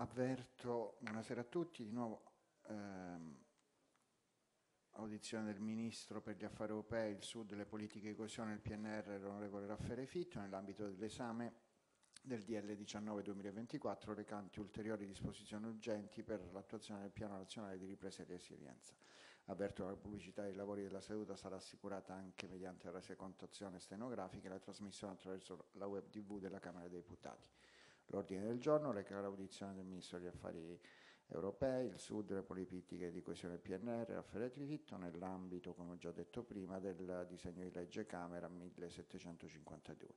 Avverto, buonasera a tutti, di nuovo ehm, audizione del Ministro per gli Affari Europei, il Sud, le politiche di coesione il PNR, l'onorevole Raffaele Fitto, nell'ambito dell'esame del DL 19-2024 recanti ulteriori disposizioni urgenti per l'attuazione del Piano Nazionale di Ripresa e Resilienza. Avverto la pubblicità dei lavori della seduta sarà assicurata anche mediante la resecontazione stenografica e la trasmissione attraverso la web tv della Camera dei Deputati. L'ordine del giorno reca l'audizione del Ministro degli Affari Europei, il Sud, le politiche di coesione PNR, Raffaele Trifitto, nell'ambito, come ho già detto prima, del disegno di legge Camera 1752.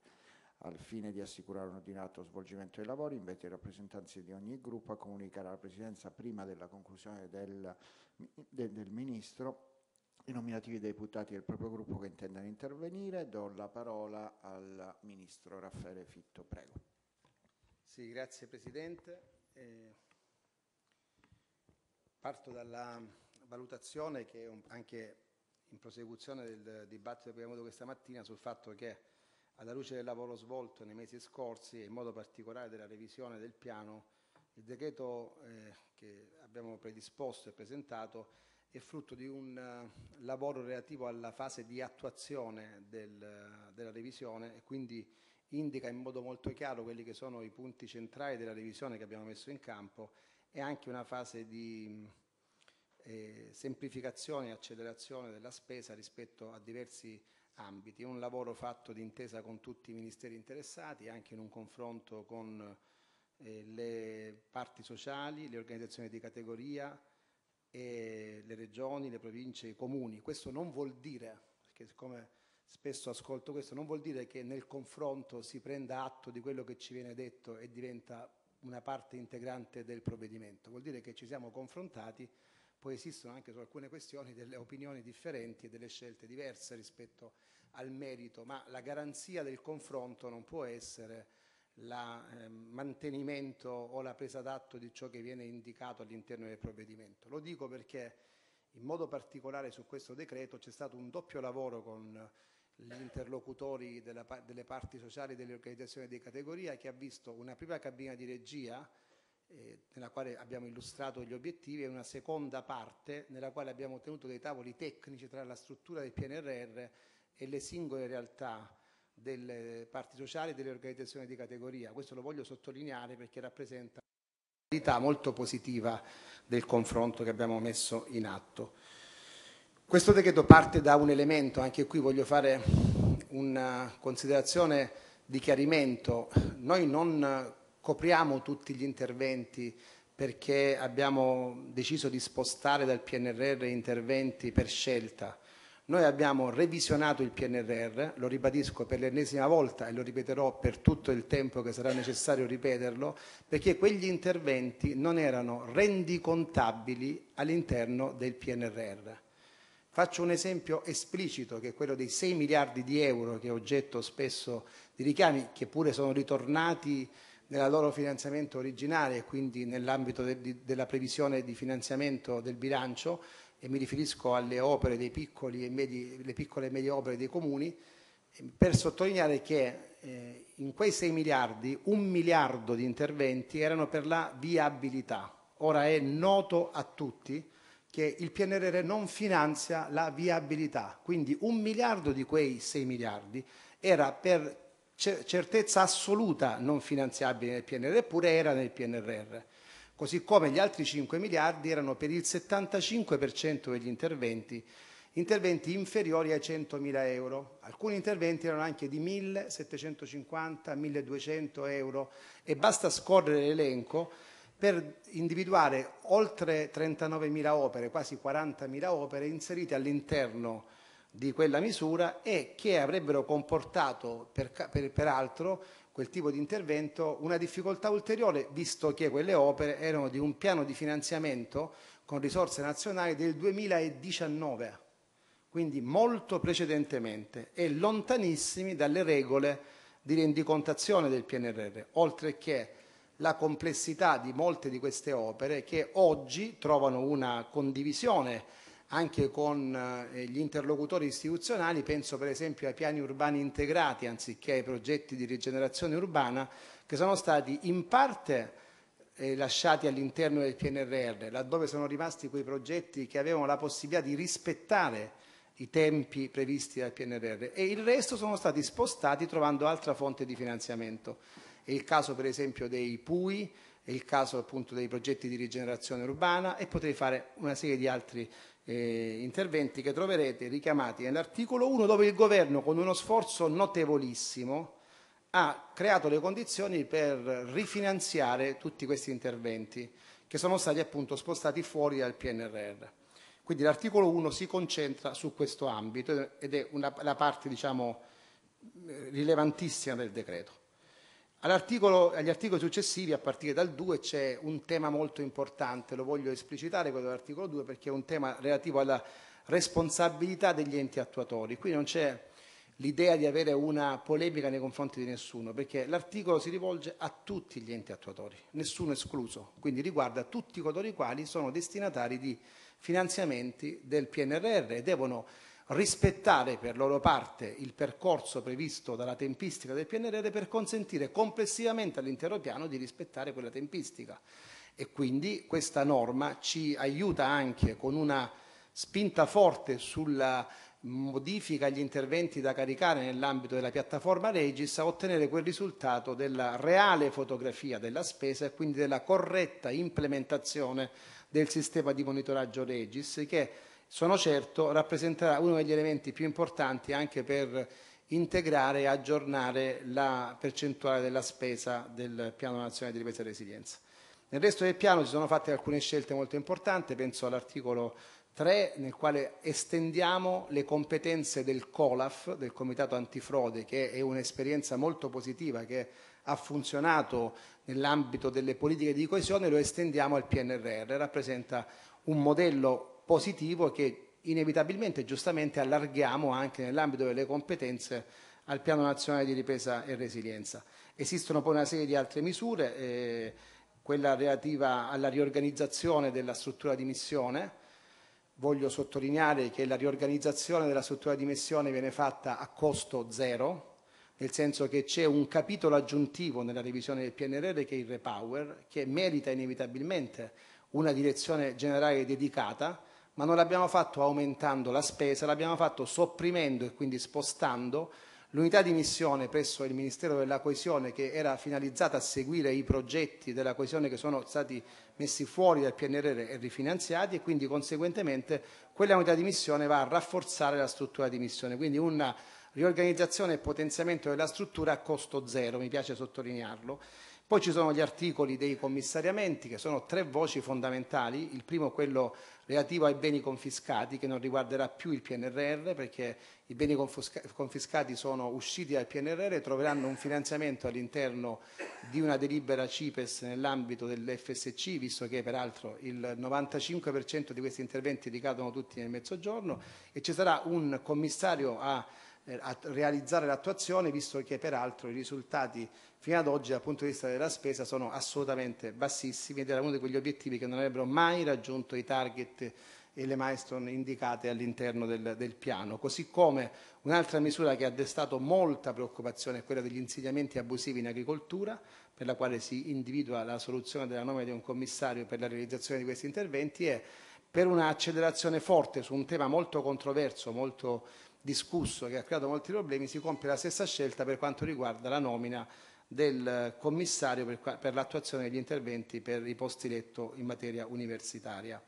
Al fine di assicurare un ordinato svolgimento dei lavori, invito i rappresentanti di ogni gruppo a comunicare alla Presidenza, prima della conclusione del, del, del Ministro, i nominativi dei deputati del proprio gruppo che intendano intervenire. Do la parola al Ministro Raffaele Fitto, prego. Sì, grazie Presidente. Eh, parto dalla valutazione che anche in prosecuzione del dibattito che abbiamo avuto questa mattina sul fatto che alla luce del lavoro svolto nei mesi scorsi e in modo particolare della revisione del piano, il decreto eh, che abbiamo predisposto e presentato è frutto di un uh, lavoro relativo alla fase di attuazione del, uh, della revisione e quindi indica in modo molto chiaro quelli che sono i punti centrali della revisione che abbiamo messo in campo e anche una fase di eh, semplificazione e accelerazione della spesa rispetto a diversi ambiti. Un lavoro fatto d'intesa con tutti i ministeri interessati, anche in un confronto con eh, le parti sociali, le organizzazioni di categoria, eh, le regioni, le province, i comuni. Questo non vuol dire, perché siccome spesso ascolto questo, non vuol dire che nel confronto si prenda atto di quello che ci viene detto e diventa una parte integrante del provvedimento, vuol dire che ci siamo confrontati, poi esistono anche su alcune questioni delle opinioni differenti e delle scelte diverse rispetto al merito, ma la garanzia del confronto non può essere il eh, mantenimento o la presa d'atto di ciò che viene indicato all'interno del provvedimento. Lo dico perché in modo particolare su questo decreto c'è stato un doppio lavoro con gli interlocutori della, delle parti sociali e delle organizzazioni di categoria che ha visto una prima cabina di regia eh, nella quale abbiamo illustrato gli obiettivi e una seconda parte nella quale abbiamo tenuto dei tavoli tecnici tra la struttura del PNRR e le singole realtà delle parti sociali e delle organizzazioni di categoria. Questo lo voglio sottolineare perché rappresenta una modalità molto positiva del confronto che abbiamo messo in atto. Questo decreto parte da un elemento, anche qui voglio fare una considerazione di chiarimento. Noi non copriamo tutti gli interventi perché abbiamo deciso di spostare dal PNRR interventi per scelta. Noi abbiamo revisionato il PNRR, lo ribadisco per l'ennesima volta e lo ripeterò per tutto il tempo che sarà necessario ripeterlo, perché quegli interventi non erano rendicontabili all'interno del PNRR. Faccio un esempio esplicito che è quello dei 6 miliardi di euro che è oggetto spesso di richiami, che pure sono ritornati nella loro finanziamento originale e quindi nell'ambito de, de, della previsione di finanziamento del bilancio e mi riferisco alle opere dei piccoli e medi, le piccole e medie opere dei comuni per sottolineare che eh, in quei 6 miliardi un miliardo di interventi erano per la viabilità. Ora è noto a tutti che il PNRR non finanzia la viabilità, quindi un miliardo di quei 6 miliardi era per certezza assoluta non finanziabile nel PNRR, eppure era nel PNRR. Così come gli altri 5 miliardi erano per il 75% degli interventi, interventi inferiori ai 100.000 euro. Alcuni interventi erano anche di 1.750, 1.200 euro e basta scorrere l'elenco per individuare oltre 39.000 opere, quasi 40.000 opere inserite all'interno di quella misura e che avrebbero comportato per, per, peraltro quel tipo di intervento una difficoltà ulteriore visto che quelle opere erano di un piano di finanziamento con risorse nazionali del 2019 quindi molto precedentemente e lontanissimi dalle regole di rendicontazione del PNRR oltre che la complessità di molte di queste opere che oggi trovano una condivisione anche con eh, gli interlocutori istituzionali, penso per esempio ai piani urbani integrati anziché ai progetti di rigenerazione urbana che sono stati in parte eh, lasciati all'interno del PNRR, laddove sono rimasti quei progetti che avevano la possibilità di rispettare i tempi previsti dal PNRR e il resto sono stati spostati trovando altra fonte di finanziamento. È il caso per esempio dei PUI, è il caso appunto dei progetti di rigenerazione urbana e potrei fare una serie di altri eh, interventi che troverete richiamati nell'articolo 1 dove il governo con uno sforzo notevolissimo ha creato le condizioni per rifinanziare tutti questi interventi che sono stati appunto spostati fuori dal PNRR. Quindi l'articolo 1 si concentra su questo ambito ed è una, la parte diciamo, eh, rilevantissima del decreto agli articoli successivi, a partire dal 2, c'è un tema molto importante, lo voglio esplicitare quello dell'articolo 2 perché è un tema relativo alla responsabilità degli enti attuatori. Qui non c'è l'idea di avere una polemica nei confronti di nessuno, perché l'articolo si rivolge a tutti gli enti attuatori, nessuno escluso, quindi riguarda tutti coloro i quali sono destinatari di finanziamenti del PNRR e devono rispettare per loro parte il percorso previsto dalla tempistica del PNRR per consentire complessivamente all'intero piano di rispettare quella tempistica. E quindi questa norma ci aiuta anche con una spinta forte sulla modifica agli interventi da caricare nell'ambito della piattaforma Regis a ottenere quel risultato della reale fotografia della spesa e quindi della corretta implementazione del sistema di monitoraggio Regis che sono certo rappresenterà uno degli elementi più importanti anche per integrare e aggiornare la percentuale della spesa del Piano Nazionale di Ripresa e Resilienza. Nel resto del piano si sono fatte alcune scelte molto importanti, penso all'articolo 3 nel quale estendiamo le competenze del COLAF, del Comitato Antifrode, che è un'esperienza molto positiva che ha funzionato nell'ambito delle politiche di coesione, lo estendiamo al PNRR, rappresenta un modello positivo che inevitabilmente giustamente allarghiamo anche nell'ambito delle competenze al piano nazionale di ripresa e resilienza. Esistono poi una serie di altre misure, eh, quella relativa alla riorganizzazione della struttura di missione. Voglio sottolineare che la riorganizzazione della struttura di missione viene fatta a costo zero, nel senso che c'è un capitolo aggiuntivo nella revisione del PNRR che è il Repower, che merita inevitabilmente una direzione generale dedicata ma non l'abbiamo fatto aumentando la spesa, l'abbiamo fatto sopprimendo e quindi spostando l'unità di missione presso il Ministero della Coesione che era finalizzata a seguire i progetti della coesione che sono stati messi fuori dal PNRR e rifinanziati e quindi conseguentemente quella unità di missione va a rafforzare la struttura di missione, quindi una riorganizzazione e potenziamento della struttura a costo zero, mi piace sottolinearlo. Poi ci sono gli articoli dei commissariamenti che sono tre voci fondamentali, il primo quello relativo ai beni confiscati che non riguarderà più il PNRR perché i beni confiscati sono usciti dal PNRR e troveranno un finanziamento all'interno di una delibera CIPES nell'ambito dell'FSC, visto che peraltro il 95% di questi interventi ricadono tutti nel mezzogiorno e ci sarà un commissario a, eh, a realizzare l'attuazione, visto che peraltro i risultati fino ad oggi dal punto di vista della spesa sono assolutamente bassissimi ed era uno di quegli obiettivi che non avrebbero mai raggiunto i target e le milestone indicate all'interno del, del, piano, così come un'altra misura che ha destato molta preoccupazione è quella degli insediamenti abusivi in agricoltura, per la quale si individua la soluzione della nomina di un commissario per la realizzazione di questi interventi e per un'accelerazione forte su un tema molto controverso, molto discusso, che ha creato molti problemi, si compie la stessa scelta per quanto riguarda la nomina del commissario per, per l'attuazione degli interventi per i posti letto in materia universitaria.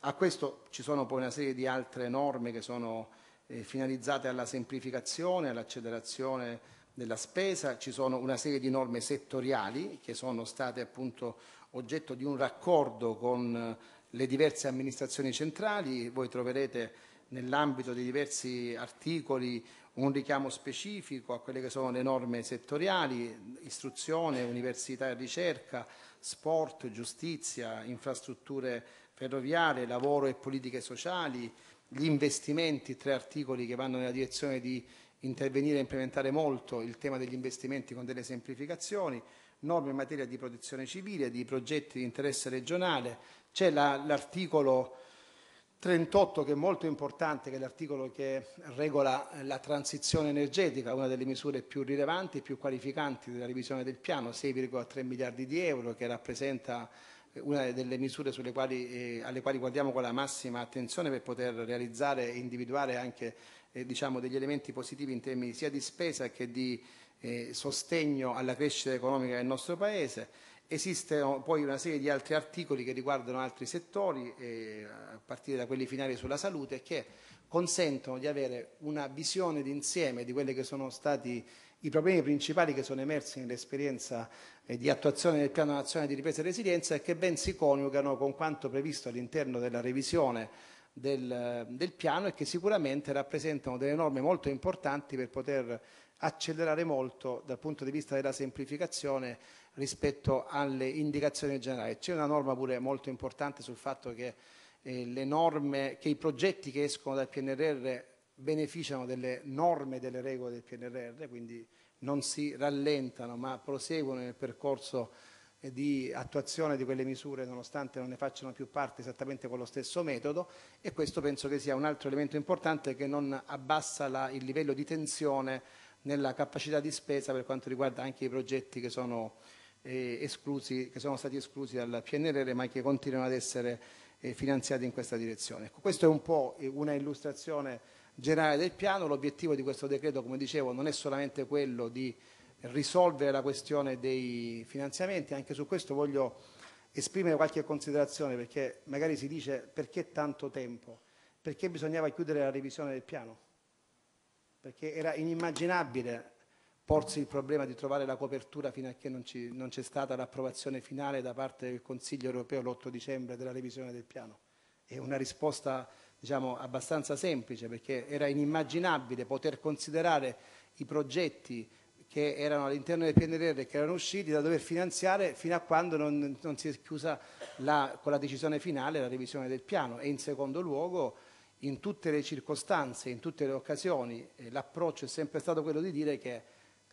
A questo ci sono poi una serie di altre norme che sono eh, finalizzate alla semplificazione, all'accelerazione della spesa, ci sono una serie di norme settoriali che sono state appunto oggetto di un raccordo con eh, le diverse amministrazioni centrali, voi troverete nell'ambito di diversi articoli un richiamo specifico a quelle che sono le norme settoriali, istruzione, università e ricerca, sport, giustizia, infrastrutture ferroviarie, lavoro e politiche sociali, gli investimenti, tre articoli che vanno nella direzione di intervenire e implementare molto il tema degli investimenti con delle semplificazioni, norme in materia di protezione civile, di progetti di interesse regionale, c'è l'articolo 38, che è molto importante, che è l'articolo che regola la transizione energetica, una delle misure più rilevanti e più qualificanti della revisione del piano, 6,3 miliardi di euro, che rappresenta eh, una delle misure quali, eh, alle quali guardiamo con la massima attenzione per poter realizzare e individuare anche eh, diciamo, degli elementi positivi in termini sia di spesa che di eh, sostegno alla crescita economica del nostro Paese. Esiste poi una serie di altri articoli che riguardano altri settori, eh, a partire da quelli finali sulla salute, che consentono di avere una visione d'insieme di quelli che sono stati i problemi principali che sono emersi nell'esperienza eh, di attuazione del Piano Nazionale di Ripresa e Resilienza e che ben si coniugano con quanto previsto all'interno della revisione del, del piano e che sicuramente rappresentano delle norme molto importanti per poter accelerare molto dal punto di vista della semplificazione rispetto alle indicazioni generali. C'è una norma pure molto importante sul fatto che, eh, norme, che i progetti che escono dal PNRR beneficiano delle norme e delle regole del PNRR, quindi non si rallentano ma proseguono nel percorso eh, di attuazione di quelle misure nonostante non ne facciano più parte esattamente con lo stesso metodo e questo penso che sia un altro elemento importante che non abbassa la, il livello di tensione nella capacità di spesa per quanto riguarda anche i progetti che sono esclusi, che sono stati esclusi dal PNRR ma che continuano ad essere eh, finanziati in questa direzione. Ecco, questa è un po' una illustrazione generale del piano, l'obiettivo di questo decreto come dicevo non è solamente quello di risolvere la questione dei finanziamenti, anche su questo voglio esprimere qualche considerazione perché magari si dice perché tanto tempo, perché bisognava chiudere la revisione del piano, perché era inimmaginabile porsi il problema di trovare la copertura fino a che non, c'è stata l'approvazione finale da parte del Consiglio europeo l'8 dicembre della revisione del piano. È una risposta diciamo, abbastanza semplice perché era inimmaginabile poter considerare i progetti che erano all'interno del PNRR e che erano usciti da dover finanziare fino a quando non, non si è chiusa la, con la decisione finale la revisione del piano e in secondo luogo in tutte le circostanze, in tutte le occasioni eh, l'approccio è sempre stato quello di dire che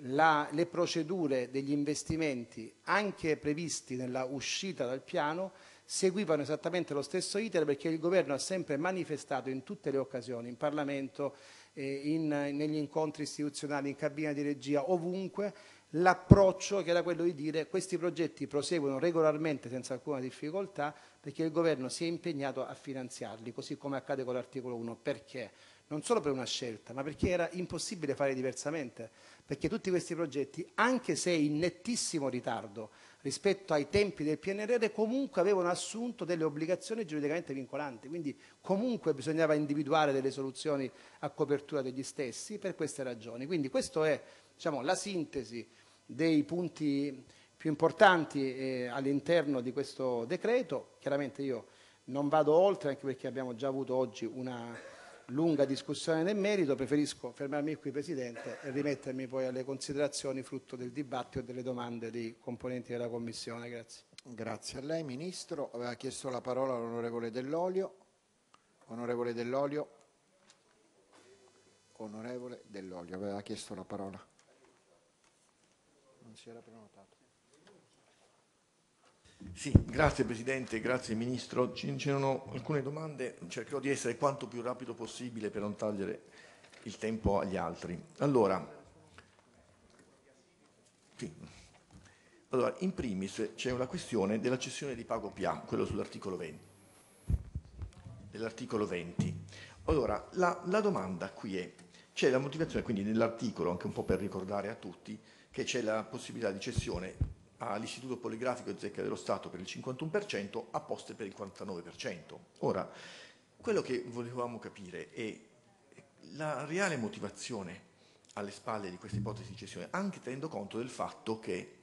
la, le procedure degli investimenti anche previsti nella uscita dal piano seguivano esattamente lo stesso iter perché il governo ha sempre manifestato in tutte le occasioni, in Parlamento, eh, in, negli incontri istituzionali, in cabina di regia, ovunque, l'approccio che era quello di dire questi progetti proseguono regolarmente senza alcuna difficoltà perché il governo si è impegnato a finanziarli, così come accade con l'articolo 1. Perché? Non solo per una scelta, ma perché era impossibile fare diversamente perché tutti questi progetti, anche se in nettissimo ritardo rispetto ai tempi del PNRR, comunque avevano assunto delle obbligazioni giuridicamente vincolanti, quindi comunque bisognava individuare delle soluzioni a copertura degli stessi per queste ragioni. Quindi questa è diciamo, la sintesi dei punti più importanti eh, all'interno di questo decreto. Chiaramente io non vado oltre, anche perché abbiamo già avuto oggi una lunga discussione nel merito, preferisco fermarmi qui, Presidente, e rimettermi poi alle considerazioni frutto del dibattito e delle domande dei componenti della Commissione. Grazie. Grazie a lei, Ministro. Aveva chiesto la parola l'onorevole Dell'Olio. Onorevole Dell'Olio. Onorevole Dell'Olio, aveva chiesto la parola. Non si era prenotato. Sì, grazie Presidente, grazie Ministro. Ci sono alcune domande, cercherò di essere quanto più rapido possibile per non tagliare il tempo agli altri. Allora, sì. allora in primis c'è una questione della cessione di pago PA, quello sull'articolo 20. Dell'articolo 20. Allora, la, la domanda qui è, c'è la motivazione quindi nell'articolo, anche un po' per ricordare a tutti, che c'è la possibilità di cessione all'Istituto Poligrafico e Zecca dello Stato per il 51%, a Poste per il 49%. Ora, quello che volevamo capire è la reale motivazione alle spalle di questa ipotesi di cessione, anche tenendo conto del fatto che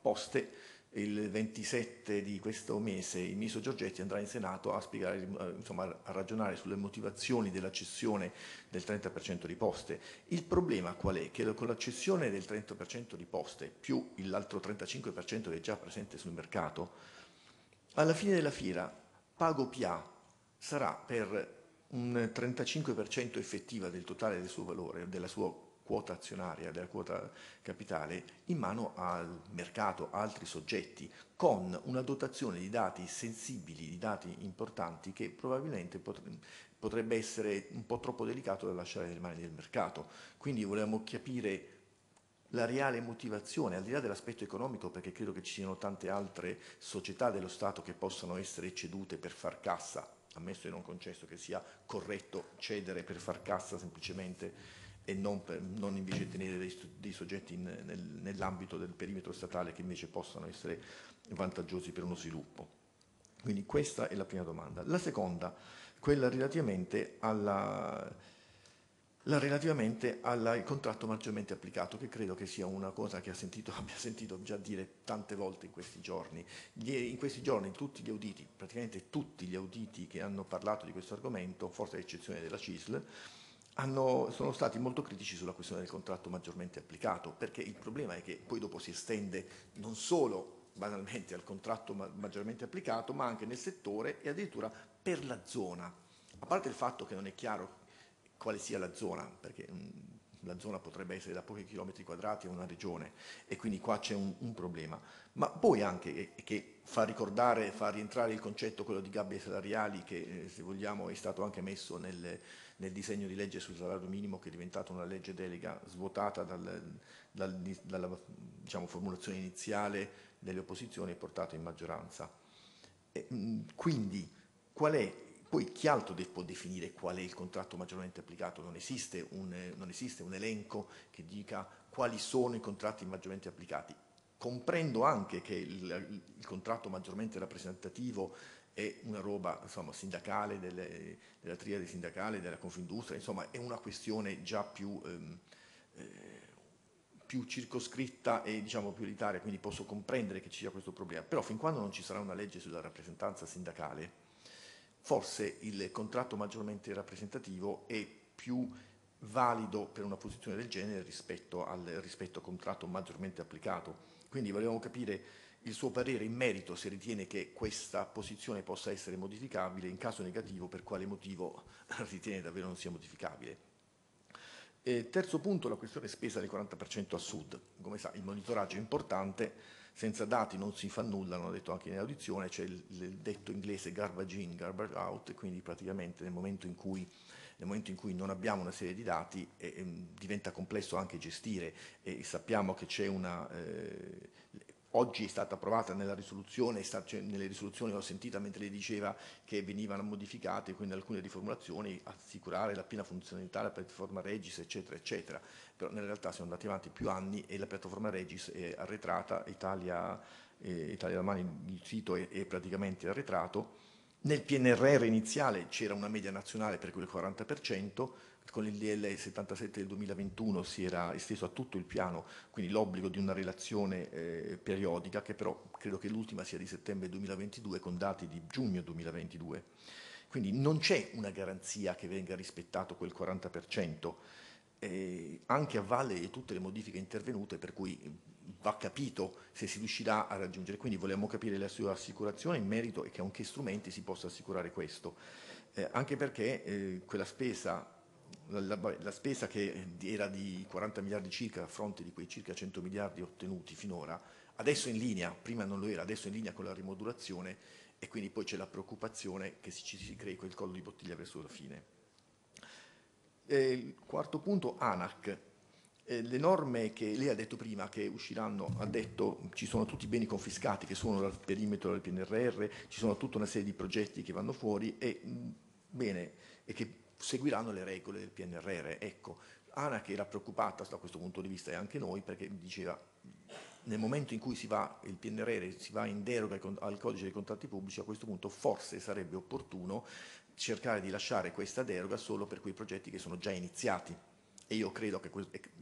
Poste il 27 di questo mese il ministro Giorgetti andrà in Senato a, spiegare, eh, insomma, a ragionare sulle motivazioni dell'accessione del 30% di poste. Il problema qual è? Che con l'accessione del 30% di poste più l'altro 35% che è già presente sul mercato, alla fine della fiera Pago PA sarà per un 35% effettiva del totale del suo valore, della sua quota azionaria, della quota capitale, in mano al mercato, a altri soggetti, con una dotazione di dati sensibili, di dati importanti che probabilmente potrebbe essere un po' troppo delicato da lasciare nelle mani del mercato. Quindi volevamo capire la reale motivazione, al di là dell'aspetto economico, perché credo che ci siano tante altre società dello Stato che possano essere cedute per far cassa, ammesso e non concesso che sia corretto cedere per far cassa semplicemente e non, per, non invece tenere dei, dei soggetti in, nel, nell'ambito del perimetro statale che invece possano essere vantaggiosi per uno sviluppo. Quindi questa è la prima domanda. La seconda, quella relativamente, alla, relativamente alla, al contratto maggiormente applicato, che credo che sia una cosa che sentito, abbia sentito già dire tante volte in questi giorni. In questi giorni tutti gli auditi, praticamente tutti gli auditi che hanno parlato di questo argomento, forse ad eccezione della CISL, hanno, sono stati molto critici sulla questione del contratto maggiormente applicato, perché il problema è che poi dopo si estende non solo banalmente al contratto maggiormente applicato, ma anche nel settore e addirittura per la zona. A parte il fatto che non è chiaro quale sia la zona, perché mm, la zona potrebbe essere da pochi chilometri quadrati a una regione e quindi qua c'è un, un, problema, ma poi anche che fa ricordare, fa rientrare il concetto quello di gabbie salariali che eh, se vogliamo è stato anche messo nelle, nel disegno di legge sul salario minimo che è diventata una legge delega svuotata dal, dal, dalla diciamo, formulazione iniziale delle opposizioni e portata in maggioranza. E, mm, quindi qual è, poi chi altro può definire qual è il contratto maggiormente applicato? Non esiste un, non esiste un elenco che dica quali sono i contratti maggiormente applicati comprendo anche che il, il, contratto maggiormente rappresentativo è una roba insomma, sindacale, delle, della triade sindacale, della Confindustria, insomma è una questione già più, ehm, eh, più circoscritta e diciamo più elitaria, quindi posso comprendere che ci sia questo problema, però fin quando non ci sarà una legge sulla rappresentanza sindacale, forse il contratto maggiormente rappresentativo è più valido per una posizione del genere rispetto al, rispetto al contratto maggiormente applicato. Quindi volevamo capire il suo parere in merito se ritiene che questa posizione possa essere modificabile, in caso negativo per quale motivo ritiene davvero non sia modificabile. E terzo punto, la questione spesa del 40% a sud. Come sa, il monitoraggio è importante, senza dati non si fa nulla, l'ho detto anche nell'audizione, c'è il, il, detto inglese garbage in, garbage out, quindi praticamente nel momento in cui, momento in cui non abbiamo una serie di dati eh, ehm, diventa complesso anche gestire e sappiamo che c'è una... Eh, oggi è stata approvata nella risoluzione, cioè nelle risoluzioni ho sentita mentre le diceva che venivano modificate quindi alcune riformulazioni, assicurare la piena funzionalità della piattaforma Regis, eccetera, eccetera. Però nella realtà siamo andati avanti più anni e la piattaforma Regis è arretrata, Italia, eh, Italia da il sito è, è praticamente arretrato. Nel PNRR iniziale c'era una media nazionale per quel 40%, con il DL 77 del 2021 si era esteso a tutto il piano, quindi l'obbligo di una relazione eh, periodica, che però credo che l'ultima sia di settembre 2022 con dati di giugno 2022. Quindi non c'è una garanzia che venga rispettato quel 40%, eh, anche a valle di tutte le modifiche intervenute, per cui va capito se si riuscirà a raggiungere. Quindi vogliamo capire la sua assicurazione in merito e che con che strumenti si possa assicurare questo. Eh, anche perché eh, quella spesa la, la, spesa che eh, era di 40 miliardi circa a fronte di quei circa 100 miliardi ottenuti finora, adesso è in linea, prima non lo era, adesso è in linea con la rimodulazione e quindi poi c'è la preoccupazione che ci si crei quel collo di bottiglia verso la fine. E il quarto punto, ANAC. le norme che lei ha detto prima, che usciranno, ha detto ci sono tutti i beni confiscati che sono dal perimetro del PNRR, ci sono tutta una serie di progetti che vanno fuori e, mm, bene, e che seguiranno le regole del PNRR. Ecco, che era preoccupata da questo punto di vista e anche noi perché diceva nel momento in cui si va, il PNRR si va in deroga al codice dei contratti pubblici, a questo punto forse sarebbe opportuno cercare di lasciare questa deroga solo per quei progetti che sono già iniziati. E io credo che,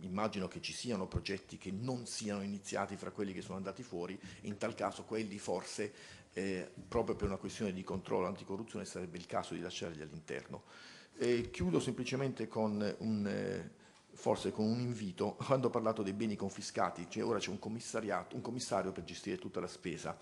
immagino che ci siano progetti che non siano iniziati fra quelli che sono andati fuori, in tal caso quelli forse, eh, proprio per una questione di controllo anticorruzione, sarebbe il caso di lasciarli all'interno. E chiudo semplicemente con un, eh, forse con un invito, quando ho parlato dei beni confiscati, cioè ora c'è un, un commissario per gestire tutta la spesa.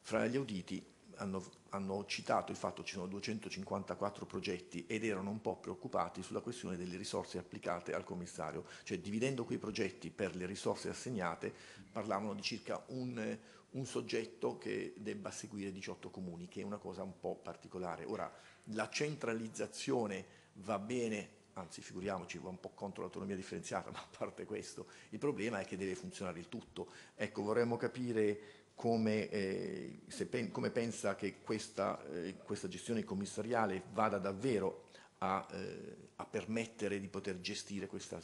Fra gli auditi hanno, hanno, citato il fatto che ci sono 254 progetti ed erano un po' preoccupati sulla questione delle risorse applicate al commissario, cioè dividendo quei progetti per le risorse assegnate parlavano di circa un, un soggetto che debba seguire 18 comuni, che è una cosa un po' particolare. Ora, la centralizzazione va bene, anzi figuriamoci, va un po' contro l'autonomia differenziata, ma a parte questo, il problema è che deve funzionare il tutto. Ecco, vorremmo capire come, eh, pen come pensa che questa, eh, questa, gestione commissariale vada davvero a, eh, a permettere di poter gestire questa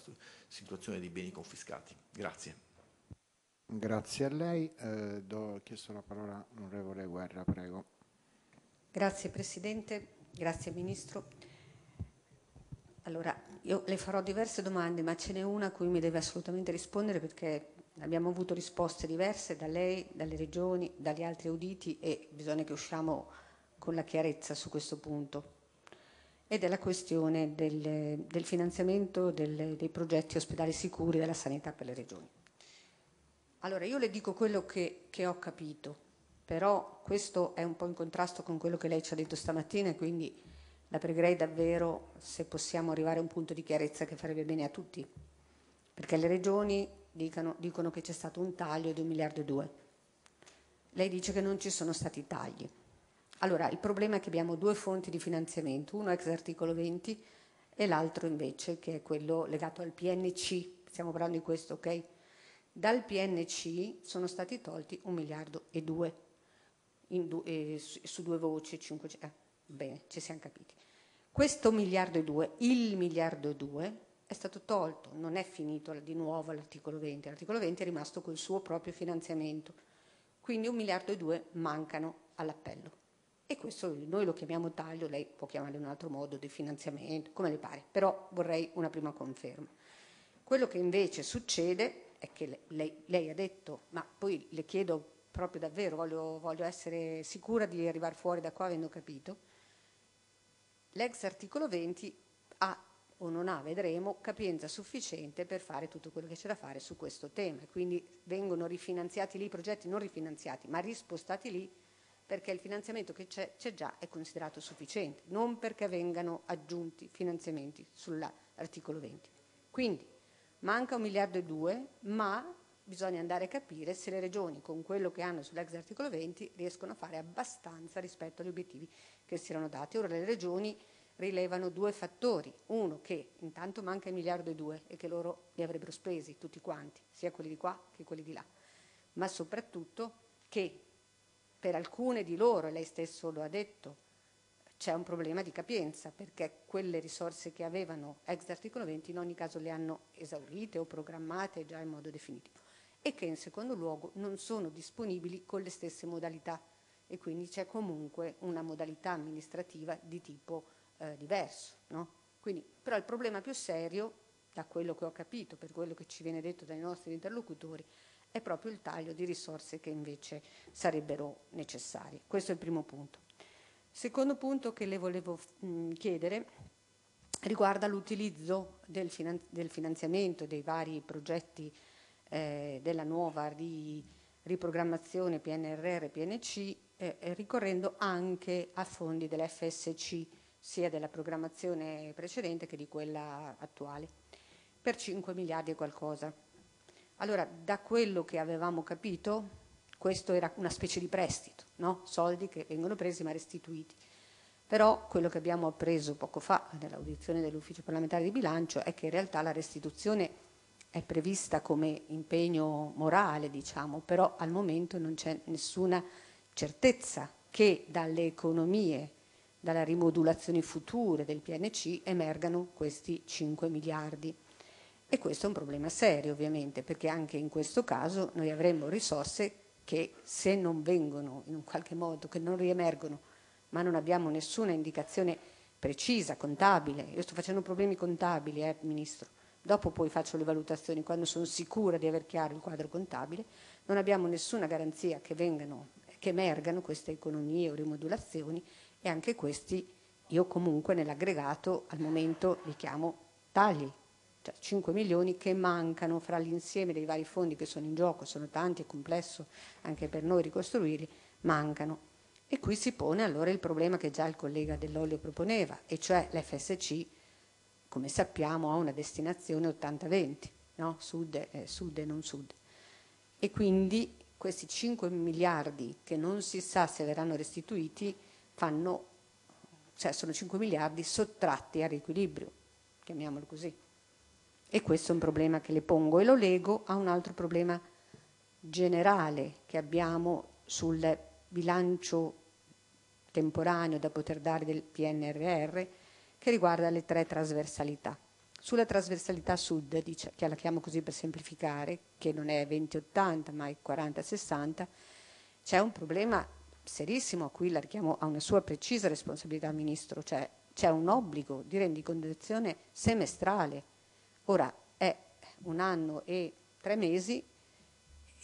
situazione dei beni confiscati. Grazie. Grazie a lei. Eh, do, ho chiesto la parola all'onorevole Guerra, prego. Grazie Presidente. Grazie Ministro. Allora, io le farò diverse domande, ma ce n'è una a cui mi deve assolutamente rispondere perché abbiamo avuto risposte diverse da lei, dalle regioni, dagli altri auditi e bisogna che usciamo con la chiarezza su questo punto. Ed è la questione del, del finanziamento del, dei progetti ospedali sicuri della sanità per le regioni. Allora, io le dico quello che, che ho capito però questo è un po' in contrasto con quello che lei ci ha detto stamattina, quindi la pregherei davvero se possiamo arrivare a un punto di chiarezza che farebbe bene a tutti, perché le regioni dicano, dicono che c'è stato un taglio di un miliardo e due. Lei dice che non ci sono stati tagli. Allora, il problema è che abbiamo due fonti di finanziamento, uno ex articolo 20 e l'altro invece che è quello legato al PNC, stiamo parlando di questo, ok? Dal PNC sono stati tolti un miliardo e due du eh, su, due voci 500. Ah, eh, bene, ci siamo capiti. Questo miliardo e due, il miliardo e due, è stato tolto, non è finito di nuovo l'articolo 20, l'articolo 20 è rimasto col suo proprio finanziamento, quindi un miliardo e due mancano all'appello. E questo noi lo chiamiamo taglio, lei può chiamarlo in un altro modo, di finanziamento, come le pare, però vorrei una prima conferma. Quello che invece succede è che lei, lei ha detto, ma poi le chiedo proprio davvero, voglio, voglio essere sicura di arrivare fuori da qua avendo capito, l'ex articolo 20 ha o non ha, vedremo, capienza sufficiente per fare tutto quello che c'è da fare su questo tema. Quindi vengono rifinanziati lì i progetti non rifinanziati, ma rispostati lì perché il finanziamento che c'è, già è considerato sufficiente, non perché vengano aggiunti finanziamenti sull'articolo 20. Quindi manca un miliardo e due, ma bisogna andare a capire se le regioni con quello che hanno sull'ex articolo 20 riescono a fare abbastanza rispetto agli obiettivi che si erano dati. Ora le regioni rilevano due fattori, uno che intanto manca il miliardo e due e che loro li avrebbero spesi tutti quanti, sia quelli di qua che quelli di là, ma soprattutto che per alcune di loro, e lei stesso lo ha detto, c'è un problema di capienza perché quelle risorse che avevano ex articolo 20 in ogni caso le hanno esaurite o programmate già in modo definitivo e che in secondo luogo non sono disponibili con le stesse modalità e quindi c'è comunque una modalità amministrativa di tipo eh, diverso. No? Quindi, però il problema più serio, da quello che ho capito, per quello che ci viene detto dai nostri interlocutori, è proprio il taglio di risorse che invece sarebbero necessarie. Questo è il primo punto. Secondo punto che le volevo mh, chiedere riguarda l'utilizzo del, finanzi del, finanziamento dei vari progetti eh, della nuova ri, riprogrammazione PNRR-PNC, eh, eh, ricorrendo anche a fondi dell'FSC, sia della programmazione precedente che di quella attuale, per 5 miliardi e qualcosa. Allora, da quello che avevamo capito, questo era una specie di prestito, no? soldi che vengono presi ma restituiti. Però quello che abbiamo appreso poco fa nell'audizione dell'Ufficio parlamentare di bilancio è che in realtà la restituzione è prevista come impegno morale, diciamo, però al momento non c'è nessuna certezza che dalle economie, dalla rimodulazione future del PNC emergano questi 5 miliardi. E questo è un problema serio ovviamente, perché anche in questo caso noi avremmo risorse che se non vengono in un qualche modo, che non riemergono, ma non abbiamo nessuna indicazione precisa, contabile, io sto facendo problemi contabili, eh, Ministro, dopo poi faccio le valutazioni quando sono sicura di aver chiaro il quadro contabile, non abbiamo nessuna garanzia che, vengano, che emergano queste economie o rimodulazioni e anche questi io comunque nell'aggregato al momento li chiamo tagli, cioè 5 milioni che mancano fra l'insieme dei vari fondi che sono in gioco, sono tanti, è complesso anche per noi ricostruirli, mancano. E qui si pone allora il problema che già il collega Dell'Olio proponeva, e cioè l'FSC come sappiamo ha una destinazione 80-20, no? sud, eh, sud e non sud. E quindi questi 5 miliardi che non si sa se verranno restituiti fanno, cioè sono 5 miliardi sottratti al riequilibrio, chiamiamolo così. E questo è un problema che le pongo e lo leggo a un altro problema generale che abbiamo sul bilancio temporaneo da poter dare del PNRR che riguarda le tre trasversalità. Sulla trasversalità sud, dice, che la chiamo così per semplificare, che non è 20-80 ma è 40-60, c'è un problema serissimo a cui la richiamo a una sua precisa responsabilità, Ministro, cioè c'è un obbligo di rendicontazione semestrale. Ora è un anno e tre mesi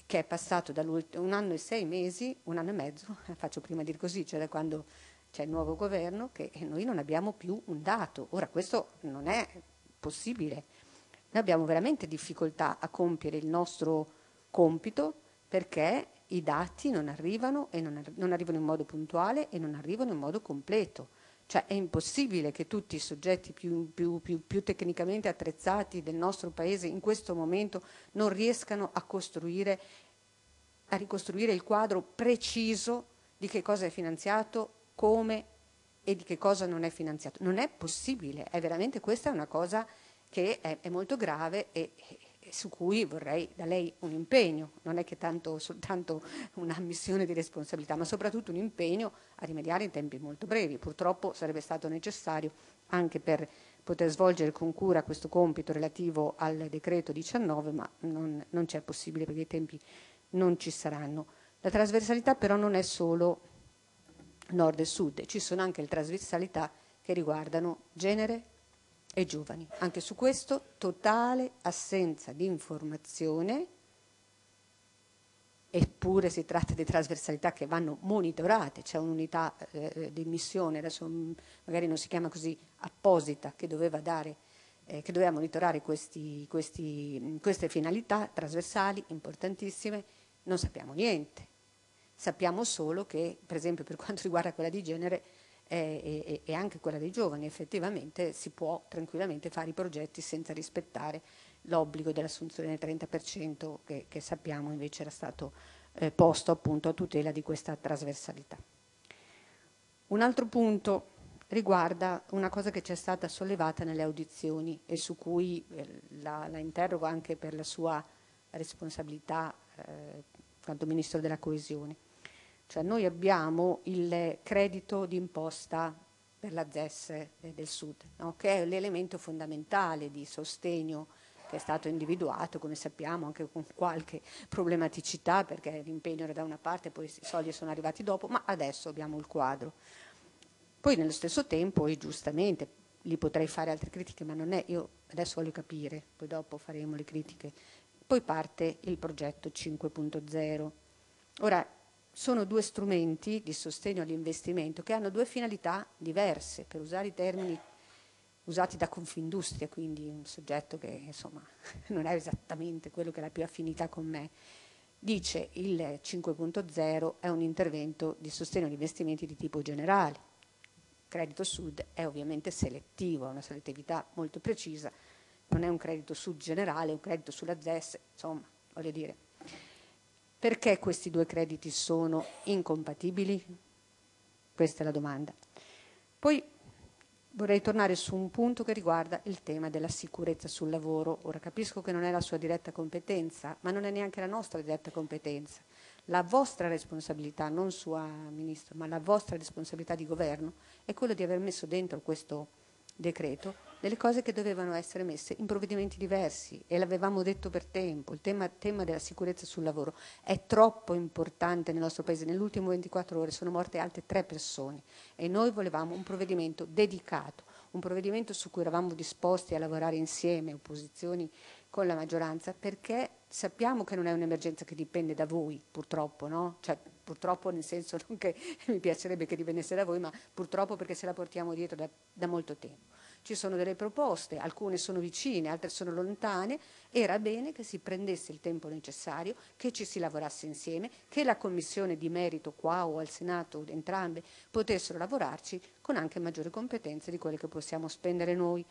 che è passato dall'ultimo, un anno e sei mesi, un anno e mezzo, faccio prima a dire così, cioè da quando c'è il nuovo governo che noi non abbiamo più un dato. Ora questo non è possibile. Noi abbiamo veramente difficoltà a compiere il nostro compito perché i dati non arrivano e non, non arrivano in modo puntuale e non arrivano in modo completo. Cioè è impossibile che tutti i soggetti più, più, più, più, tecnicamente attrezzati del nostro Paese in questo momento non riescano a costruire, a ricostruire il quadro preciso di che cosa è finanziato come e di che cosa non è finanziato. Non è possibile, è veramente questa una cosa che è, è molto grave e, e, su cui vorrei da lei un impegno, non è che tanto soltanto missione di responsabilità, ma soprattutto un impegno a rimediare in tempi molto brevi. Purtroppo sarebbe stato necessario anche per poter svolgere con cura questo compito relativo al decreto 19, ma non, non c'è possibile perché i tempi non ci saranno. La trasversalità però non è solo nord e sud e ci sono anche le trasversalità che riguardano genere e giovani. Anche su questo totale assenza di informazione, eppure si tratta di trasversalità che vanno monitorate, c'è un'unità eh, eh di missione, adesso mm, magari non si chiama così, apposita, che doveva, dare, eh, che doveva monitorare questi, questi, mm, queste finalità trasversali importantissime, non sappiamo niente Sappiamo solo che, per esempio, per quanto riguarda quella di genere e, e anche quella dei giovani, effettivamente si può tranquillamente fare i progetti senza rispettare l'obbligo dell'assunzione del 30% che, che, sappiamo invece era stato eh, posto appunto a tutela di questa trasversalità. Un altro punto riguarda una cosa che ci è stata sollevata nelle audizioni e su cui eh, la, la, interrogo anche per la sua responsabilità eh, quanto Ministro della Coesione. Cioè noi abbiamo il credito d'imposta per la ZES eh, del Sud, no? che è l'elemento fondamentale di sostegno che è stato individuato, come sappiamo, anche con qualche problematicità, perché l'impegno era da una parte, poi i soldi sono arrivati dopo, ma adesso abbiamo il quadro. Poi nello stesso tempo, e giustamente, lì potrei fare altre critiche, ma non è, io adesso voglio capire, poi dopo faremo le critiche. Poi parte il progetto 5.0. Ora, sono due strumenti di sostegno all'investimento che hanno due finalità diverse, per usare i termini usati da Confindustria, quindi un soggetto che insomma, non è esattamente quello che ha la più affinità con me, dice il 5.0 è un intervento di sostegno agli investimenti di tipo generale. Credito Sud è ovviamente selettivo, ha una selettività molto precisa, non è un credito Sud generale, è un credito sulla ZES, insomma, voglio dire, perché questi due crediti sono incompatibili? Questa è la domanda. Poi vorrei tornare su un punto che riguarda il tema della sicurezza sul lavoro. Ora capisco che non è la sua diretta competenza, ma non è neanche la nostra diretta competenza. La vostra responsabilità, non sua Ministro, ma la vostra responsabilità di governo è quella di aver messo dentro questo decreto delle cose che dovevano essere messe in provvedimenti diversi e l'avevamo detto per tempo, il tema, tema della sicurezza sul lavoro è troppo importante nel nostro Paese, nell'ultimo 24 ore sono morte altre tre persone e noi volevamo un provvedimento dedicato, un provvedimento su cui eravamo disposti a lavorare insieme, opposizioni con la maggioranza, perché sappiamo che non è un'emergenza che dipende da voi, purtroppo, no? Cioè, purtroppo nel senso non che mi piacerebbe che dipendesse da voi, ma purtroppo perché se la portiamo dietro da, da molto tempo ci sono delle proposte, alcune sono vicine, altre sono lontane, era bene che si prendesse il tempo necessario, che ci si lavorasse insieme, che la commissione di merito qua o al Senato, entrambe, potessero lavorarci con anche maggiori competenze di quelle che possiamo spendere noi.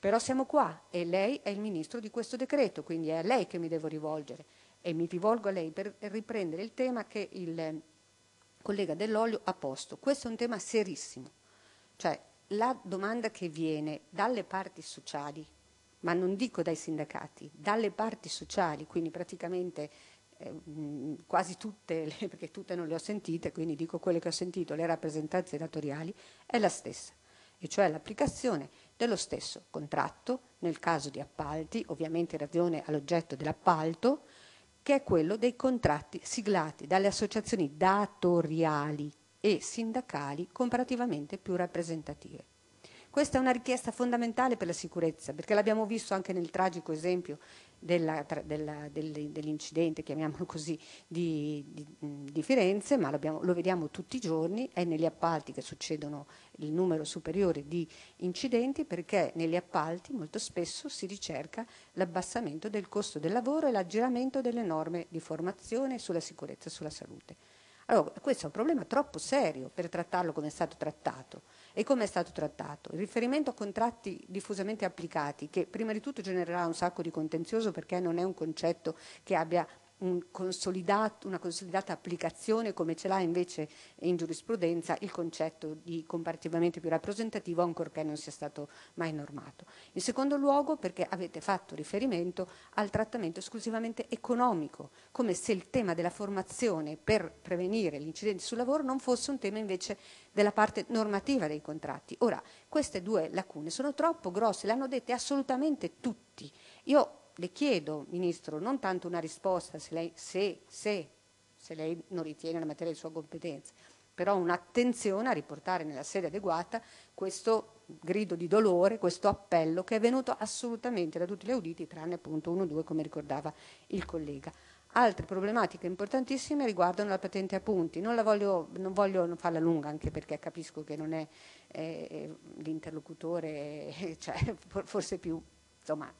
Però siamo qua e lei è il ministro di questo decreto, quindi è a lei che mi devo rivolgere e mi rivolgo a lei per riprendere il tema che il eh, collega Dell'Olio ha posto. Questo è un tema serissimo, cioè la domanda che viene dalle parti sociali, ma non dico dai sindacati, dalle parti sociali, quindi praticamente eh, mm, quasi tutte, perché tutte non le ho sentite, quindi dico quelle che ho sentito, le rappresentanze datoriali, è la stessa, e cioè l'applicazione dello stesso contratto, nel caso di appalti, ovviamente in ragione all'oggetto dell'appalto, che è quello dei contratti siglati dalle associazioni datoriali e sindacali comparativamente più rappresentative. Questa è una richiesta fondamentale per la sicurezza, perché l'abbiamo visto anche nel tragico esempio dell'incidente, chiamiamolo così, di, di, di Firenze, ma lo vediamo tutti i giorni, è negli appalti che succedono il numero superiore di incidenti, perché negli appalti molto spesso si ricerca l'abbassamento del costo del lavoro e l'aggiramento delle norme di formazione sulla sicurezza e sulla salute. Allora, questo è un problema troppo serio per trattarlo come è stato trattato. E come è stato trattato? Il riferimento a contratti diffusamente applicati, che prima di tutto genererà un sacco di contenzioso perché non è un concetto che abbia un una consolidata applicazione, come ce l'ha invece in giurisprudenza, il concetto di comparativamente più rappresentativo, ancorché non sia stato mai normato. In secondo luogo, perché avete fatto riferimento al trattamento esclusivamente economico, come se il tema della formazione per prevenire gli incidenti sul lavoro non fosse un tema invece della parte normativa dei contratti. Ora, queste due lacune sono troppo grosse, le hanno dette assolutamente tutti. Io le chiedo, Ministro, non tanto una risposta, se lei, se, se, se lei non ritiene la materia di sua competenza, però un'attenzione a riportare nella sede adeguata questo grido di dolore, questo appello che è venuto assolutamente da tutti gli auditi, tranne appunto uno o due, come ricordava il collega. Altre problematiche importantissime riguardano la patente a punti. Non, la voglio, non voglio farla lunga, anche perché capisco che non è eh, l'interlocutore, cioè, forse più insomma,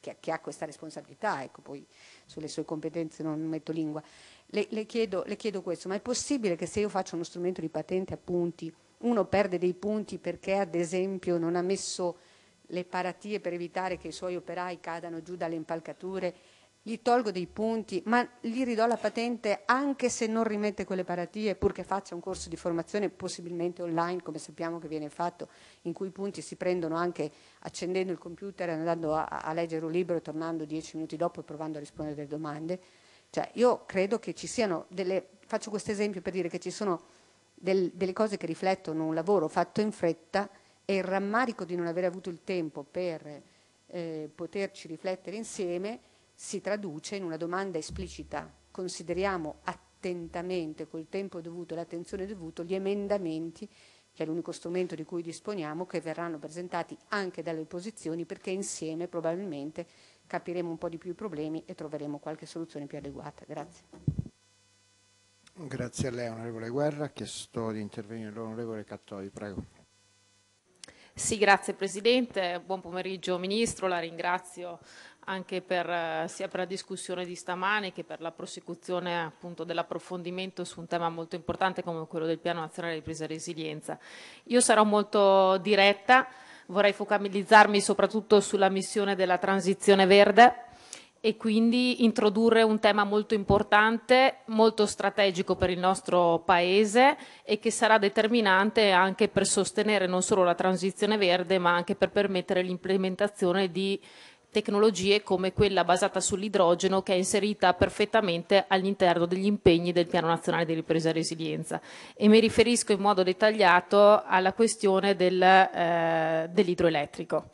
che, che, ha questa responsabilità, ecco poi sulle sue competenze non metto lingua, le, le, chiedo, le chiedo questo, ma è possibile che se io faccio uno strumento di patente a punti, uno perde dei punti perché ad esempio non ha messo le paratie per evitare che i suoi operai cadano giù dalle impalcature gli tolgo dei punti, ma gli ridò la patente anche se non rimette quelle paratie, purché faccia un corso di formazione possibilmente online, come sappiamo che viene fatto, in cui i punti si prendono anche accendendo il computer, andando a, a leggere un libro e tornando dieci minuti dopo e provando a rispondere alle domande. Cioè, io credo che ci siano delle, faccio questo esempio per dire che ci sono del, delle cose che riflettono un lavoro fatto in fretta e il rammarico di non aver avuto il tempo per eh, poterci riflettere insieme si traduce in una domanda esplicita. Consideriamo attentamente, col tempo dovuto e l'attenzione dovuta, gli emendamenti, che è l'unico strumento di cui disponiamo, che verranno presentati anche dalle opposizioni, perché insieme probabilmente capiremo un po' di più i problemi e troveremo qualche soluzione più adeguata. Grazie. Grazie a lei, onorevole Guerra. Ha chiesto di intervenire l'onorevole Cattoi, prego. Sì, grazie Presidente, buon pomeriggio Ministro, la ringrazio anche per, eh, sia per la discussione di stamane che per la prosecuzione appunto dell'approfondimento su un tema molto importante come quello del Piano Nazionale di Ripresa e Resilienza. Io sarò molto diretta, vorrei focalizzarmi soprattutto sulla missione della transizione verde e quindi introdurre un tema molto importante, molto strategico per il nostro Paese e che sarà determinante anche per sostenere non solo la transizione verde ma anche per permettere l'implementazione di tecnologie come quella basata sull'idrogeno che è inserita perfettamente all'interno degli impegni del Piano Nazionale di Ripresa e Resilienza e mi riferisco in modo dettagliato alla questione del, eh, dell'idroelettrico.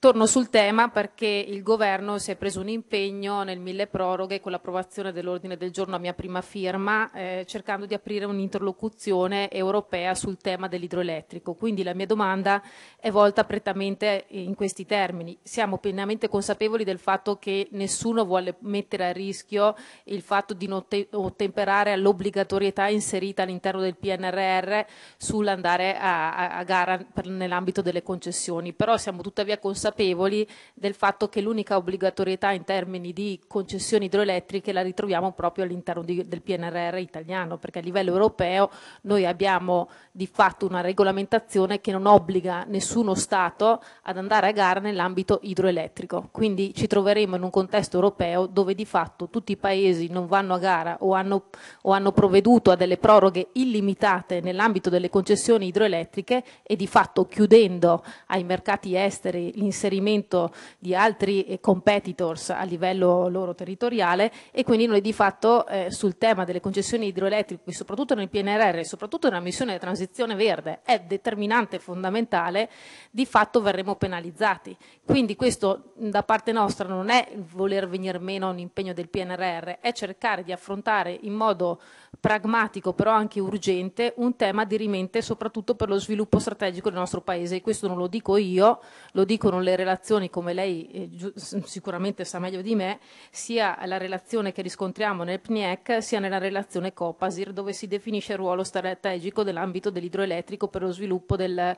Torno sul tema perché il governo si è preso un impegno nel mille proroghe con l'approvazione dell'ordine del giorno a mia prima firma eh, cercando di aprire un'interlocuzione europea sul tema dell'idroelettrico. Quindi la mia domanda è volta prettamente in questi termini. Siamo pienamente consapevoli del fatto che nessuno vuole mettere a rischio il fatto di non ottemperare all'obbligatorietà inserita all'interno del PNRR sull'andare a, a, a gara nell'ambito delle concessioni, però siamo tuttavia consapevoli consapevoli del fatto che l'unica obbligatorietà in termini di concessioni idroelettriche la ritroviamo proprio all'interno di, del PNRR italiano, perché a livello europeo noi abbiamo di fatto una regolamentazione che non obbliga nessuno Stato ad andare a gara nell'ambito idroelettrico. Quindi ci troveremo in un contesto europeo dove di fatto tutti i paesi non vanno a gara o hanno, o hanno provveduto a delle proroghe illimitate nell'ambito delle concessioni idroelettriche e di fatto chiudendo ai mercati esteri l'insieme l'inserimento di altri eh, competitors a livello loro territoriale e quindi noi di fatto eh, sul tema delle concessioni idroelettriche, soprattutto nel PNRR e soprattutto nella missione della transizione verde, è determinante e fondamentale, di fatto verremo penalizzati. Quindi questo da parte nostra non è voler venire meno a un impegno del PNRR, è cercare di affrontare in modo pragmatico però anche urgente, un tema di rimente soprattutto per lo sviluppo strategico del nostro Paese. E questo non lo dico io, lo dicono le relazioni come lei eh, sicuramente sa meglio di me, sia la relazione che riscontriamo nel PNIEC sia nella relazione Copasir dove si definisce il ruolo strategico dell'ambito dell'idroelettrico per lo sviluppo del,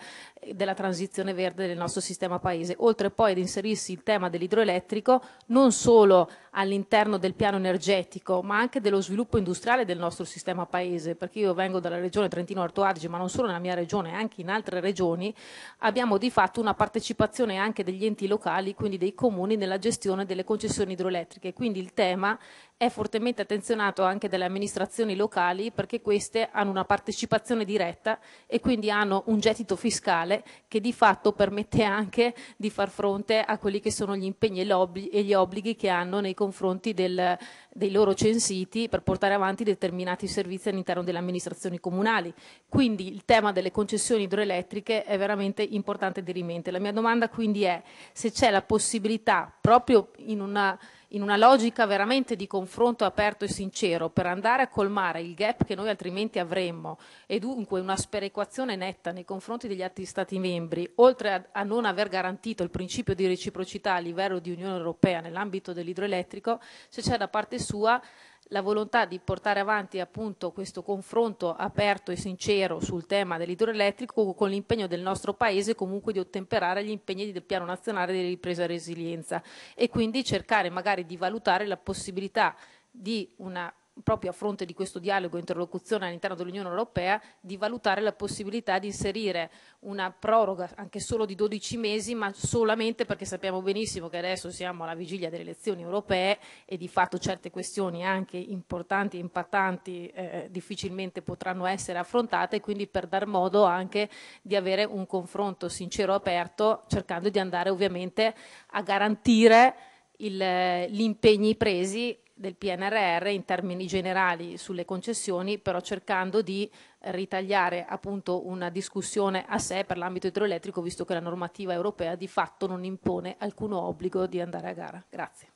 della transizione verde del nostro sistema Paese. Oltre poi ad inserirsi il tema dell'idroelettrico non solo all'interno del piano energetico ma anche dello sviluppo industriale del nostro nostro sistema paese, perché io vengo dalla regione Trentino-Alto Adige, ma non solo nella mia regione, anche in altre regioni, abbiamo di fatto una partecipazione anche degli enti locali, quindi dei comuni, nella gestione delle concessioni idroelettriche. Quindi il tema è fortemente attenzionato anche dalle amministrazioni locali perché queste hanno una partecipazione diretta e quindi hanno un gettito fiscale che di fatto permette anche di far fronte a quelli che sono gli impegni e, gli obblighi che hanno nei confronti del, dei loro censiti per portare avanti determinati servizi all'interno delle amministrazioni comunali. Quindi il tema delle concessioni idroelettriche è veramente importante e dirimente. La mia domanda quindi è se c'è la possibilità proprio in una in una logica veramente di confronto aperto e sincero per andare a colmare il gap che noi altrimenti avremmo e dunque una sperequazione netta nei confronti degli altri Stati membri, oltre a, a non aver garantito il principio di reciprocità a livello di Unione Europea nell'ambito dell'idroelettrico, se c'è da parte sua la volontà di portare avanti appunto questo confronto aperto e sincero sul tema dell'idroelettrico con l'impegno del nostro Paese comunque di ottemperare gli impegni del Piano Nazionale di Ripresa e Resilienza e quindi cercare magari di valutare la possibilità di una proprio a fronte di questo dialogo e interlocuzione all'interno dell'Unione Europea, di valutare la possibilità di inserire una proroga anche solo di 12 mesi, ma solamente perché sappiamo benissimo che adesso siamo alla vigilia delle elezioni europee e di fatto certe questioni anche importanti e impattanti eh, difficilmente potranno essere affrontate, quindi per dar modo anche di avere un confronto sincero e aperto, cercando di andare ovviamente a garantire eh, gli impegni presi del PNRR in termini generali sulle concessioni, però cercando di ritagliare appunto una discussione a sé per l'ambito idroelettrico, visto che la normativa europea di fatto non impone alcun obbligo di andare a gara. Grazie.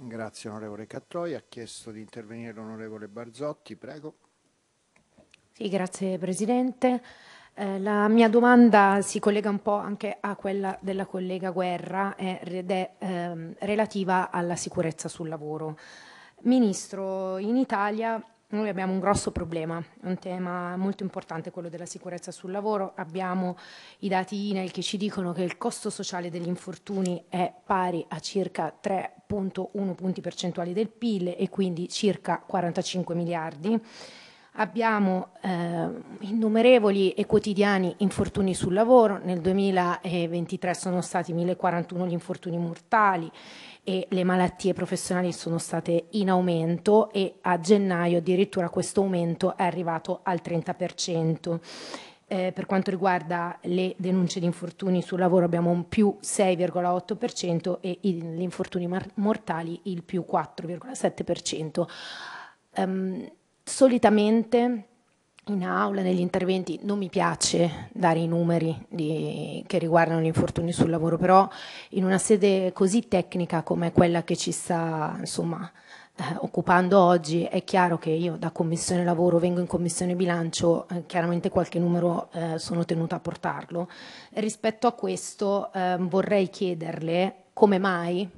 Grazie onorevole Cattoi. Ha chiesto di intervenire l'onorevole Barzotti, prego. Sì, grazie Presidente. Eh, la mia domanda si collega un po' anche a quella della collega Guerra ed è ehm, relativa alla sicurezza sul lavoro. Ministro, in Italia noi abbiamo un grosso problema, un tema molto importante quello della sicurezza sul lavoro. Abbiamo i dati INEL che ci dicono che il costo sociale degli infortuni è pari a circa 3.1 punti percentuali del PIL e quindi circa 45 miliardi Abbiamo eh, innumerevoli e quotidiani infortuni sul lavoro, nel 2023 sono stati 1041 gli infortuni mortali e le malattie professionali sono state in aumento e a gennaio addirittura questo aumento è arrivato al 30%. Eh, per quanto riguarda le denunce di infortuni sul lavoro abbiamo un più 6,8% e gli infortuni mortali il più 4,7%. Um, solitamente in aula, negli interventi, non mi piace dare i numeri di, che riguardano gli infortuni sul lavoro, però in una sede così tecnica come quella che ci sta insomma, eh, occupando oggi, è chiaro che io da Commissione Lavoro vengo in Commissione Bilancio, eh, chiaramente qualche numero eh, sono tenuta a portarlo. Rispetto a questo ehm, vorrei chiederle come mai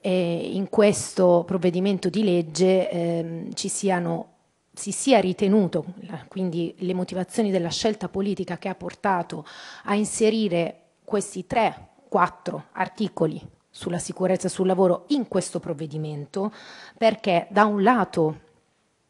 eh, in questo provvedimento di legge ehm, ci siano si sia ritenuto, quindi le motivazioni della scelta politica che ha portato a inserire questi tre, quattro articoli sulla sicurezza sul lavoro in questo provvedimento, perché da un lato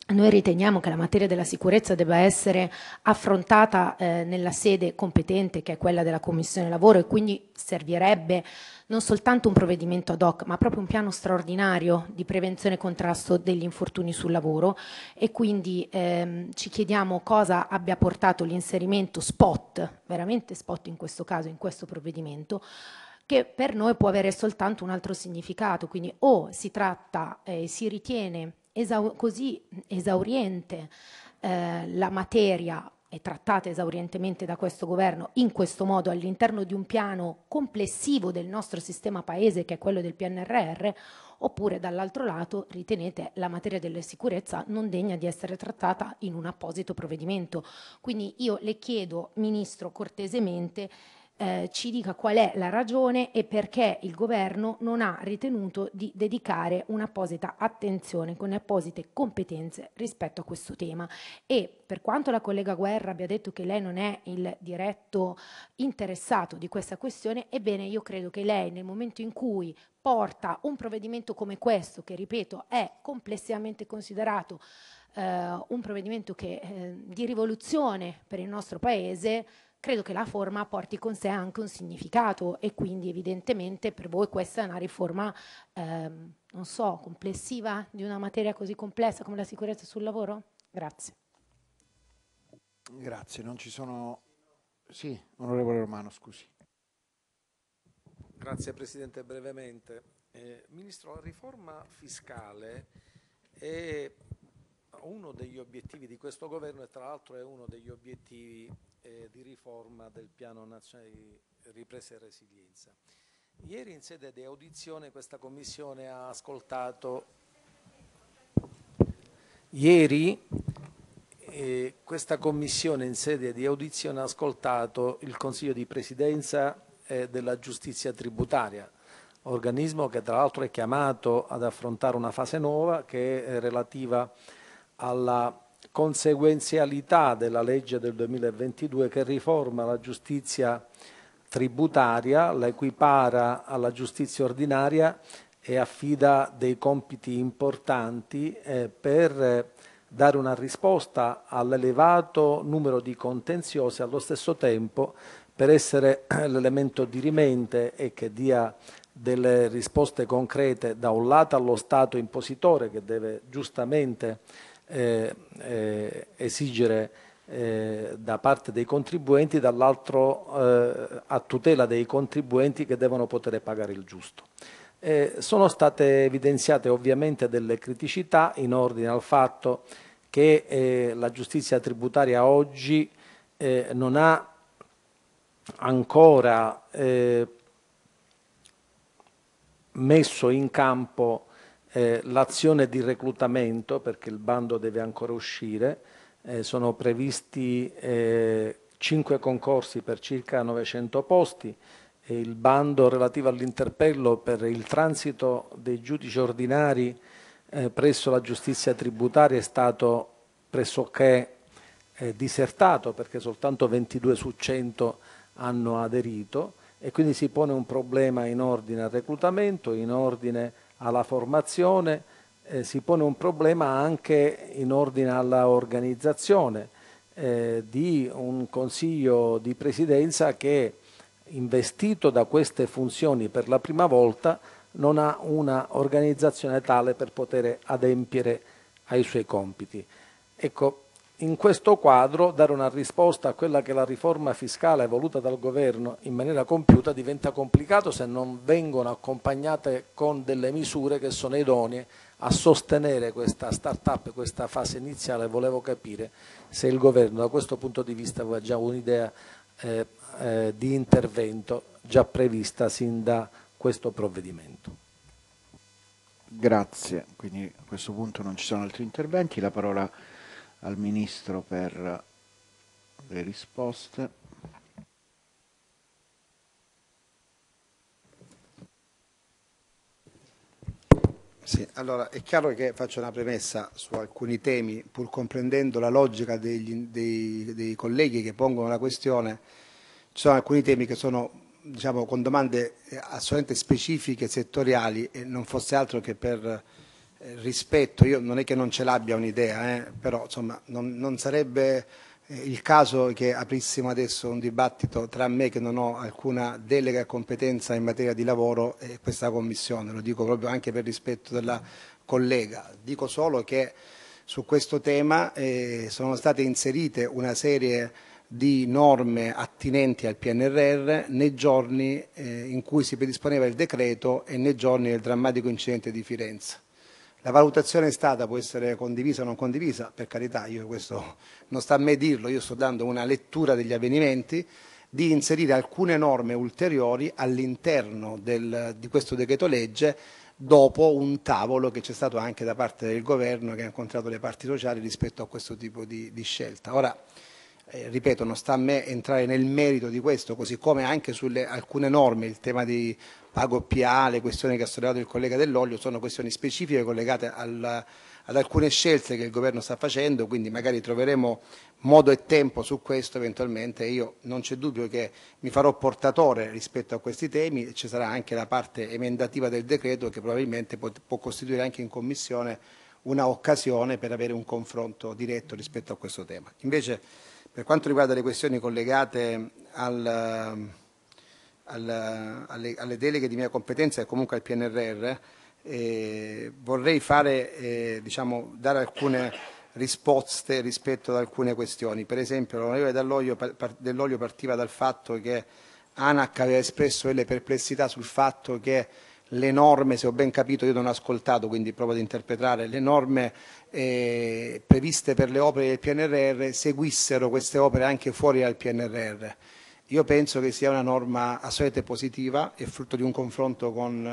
noi riteniamo che la materia della sicurezza debba essere affrontata eh, nella sede competente che è quella della Commissione Lavoro e quindi servirebbe non soltanto un provvedimento ad hoc ma proprio un piano straordinario di prevenzione e contrasto degli infortuni sul lavoro e quindi ehm, ci chiediamo cosa abbia portato l'inserimento spot, veramente spot in questo caso, in questo provvedimento, che per noi può avere soltanto un altro significato, quindi o si tratta, eh, si ritiene esau- così esauriente eh, la materia è trattata esaurientemente da questo governo in questo modo all'interno di un piano complessivo del nostro sistema paese che è quello del PNRR, oppure dall'altro lato ritenete la materia della sicurezza non degna di essere trattata in un apposito provvedimento. Quindi io le chiedo, Ministro, cortesemente eh, ci dica qual è la ragione e perché il governo non ha ritenuto di dedicare un'apposita attenzione con apposite competenze rispetto a questo tema. E per quanto la collega Guerra abbia detto che lei non è il diretto interessato di questa questione, ebbene io credo che lei nel momento in cui porta un provvedimento come questo, che ripeto è complessivamente considerato eh, un provvedimento che, eh, di rivoluzione per il nostro Paese, credo che la forma porti con sé anche un significato e quindi evidentemente per voi questa è una riforma, ehm, non so, complessiva di una materia così complessa come la sicurezza sul lavoro? Grazie. Grazie, non ci sono... Sì, onorevole Romano, scusi. Grazie Presidente, brevemente. Eh, Ministro, la riforma fiscale è uno degli obiettivi di questo governo e tra l'altro è uno degli obiettivi eh, di riforma del piano nazionale di ripresa e resilienza. Ieri in sede di audizione questa commissione ha ascoltato, ieri eh, questa commissione in sede di audizione ha ascoltato il Consiglio di Presidenza eh, della Giustizia Tributaria, organismo che tra l'altro è chiamato ad affrontare una fase nuova che è relativa alla conseguenzialità della legge del 2022 che riforma la giustizia tributaria, la equipara alla giustizia ordinaria e affida dei compiti importanti eh, per eh, dare una risposta all'elevato numero di contenziosi allo stesso tempo per essere eh, l'elemento dirimente e che dia delle risposte concrete da un lato allo Stato impositore che deve giustamente eh, eh, esigere eh, da parte dei contribuenti, dall'altro eh, a tutela dei contribuenti che devono poter pagare il giusto. Eh, sono state evidenziate ovviamente delle criticità in ordine al fatto che eh, la giustizia tributaria oggi eh, non ha ancora messo in campo eh, l'azione di reclutamento, perché il bando deve ancora uscire, eh, sono previsti 5 eh, concorsi per circa 900 posti, e il bando relativo all'interpello per il transito dei giudici ordinari eh, presso la giustizia tributaria è stato pressoché disertato perché soltanto 22 su 100 hanno aderito e quindi si pone un problema in ordine al reclutamento, in ordine alla formazione eh, si pone un problema anche in ordine all'organizzazione eh, di un consiglio di presidenza che investito da queste funzioni per la prima volta non ha una organizzazione tale per poter adempiere ai suoi compiti. Ecco, in questo quadro dare una risposta a quella che la riforma fiscale voluta dal governo in maniera compiuta diventa complicato se non vengono accompagnate con delle misure che sono idonee a sostenere questa start-up, questa fase iniziale. Volevo capire se il governo da questo punto di vista aveva già un'idea eh, eh, di intervento già prevista sin da questo provvedimento. Grazie, quindi a questo punto non ci sono altri interventi, la parola al Ministro per le risposte. Sì, allora è chiaro che faccio una premessa su alcuni temi, pur comprendendo la logica degli, dei, dei, colleghi che pongono la questione, ci sono alcuni temi che sono diciamo, con domande eh, assolutamente specifiche, settoriali e non fosse altro che per eh, rispetto, io non è che non ce l'abbia un'idea, eh, però insomma non, non sarebbe eh, il caso che aprissimo adesso un dibattito tra me che non ho alcuna delega e competenza in materia di lavoro e questa commissione, lo dico proprio anche per rispetto della collega. Dico solo che su questo tema eh, sono state inserite una serie di norme attinenti al PNRR nei giorni eh, in cui si predisponeva il decreto e nei giorni del drammatico incidente di Firenze. La valutazione è stata, può essere condivisa o non condivisa, per carità, io questo non sta a me dirlo, io sto dando una lettura degli avvenimenti, di inserire alcune norme ulteriori all'interno di questo decreto legge dopo un tavolo che c'è stato anche da parte del governo che ha incontrato le parti sociali rispetto a questo tipo di, di scelta. Ora, eh, ripeto, non sta a me entrare nel merito di questo, così come anche sulle alcune norme, il tema di pago PA, le questioni che ha sollevato il collega Dell'Olio sono questioni specifiche collegate al, ad alcune scelte che il governo sta facendo, quindi magari troveremo modo e tempo su questo eventualmente. Io non c'è dubbio che mi farò portatore rispetto a questi temi, e ci sarà anche la parte emendativa del decreto che probabilmente può, può costituire anche in Commissione una occasione per avere un confronto diretto rispetto a questo tema. Invece, per quanto riguarda le questioni collegate al alle, alle, deleghe di mia competenza e comunque al PNRR, eh, vorrei fare, eh, diciamo, dare alcune risposte rispetto ad alcune questioni. Per esempio l'onorevole Dell'Olio, dell'olio partiva dal fatto che ANAC aveva espresso delle perplessità sul fatto che le norme, se ho ben capito, io non ho ascoltato, quindi provo ad interpretare, le norme eh, previste per le opere del PNRR seguissero queste opere anche fuori dal PNRR. Io penso che sia una norma assolutamente positiva e frutto di un confronto con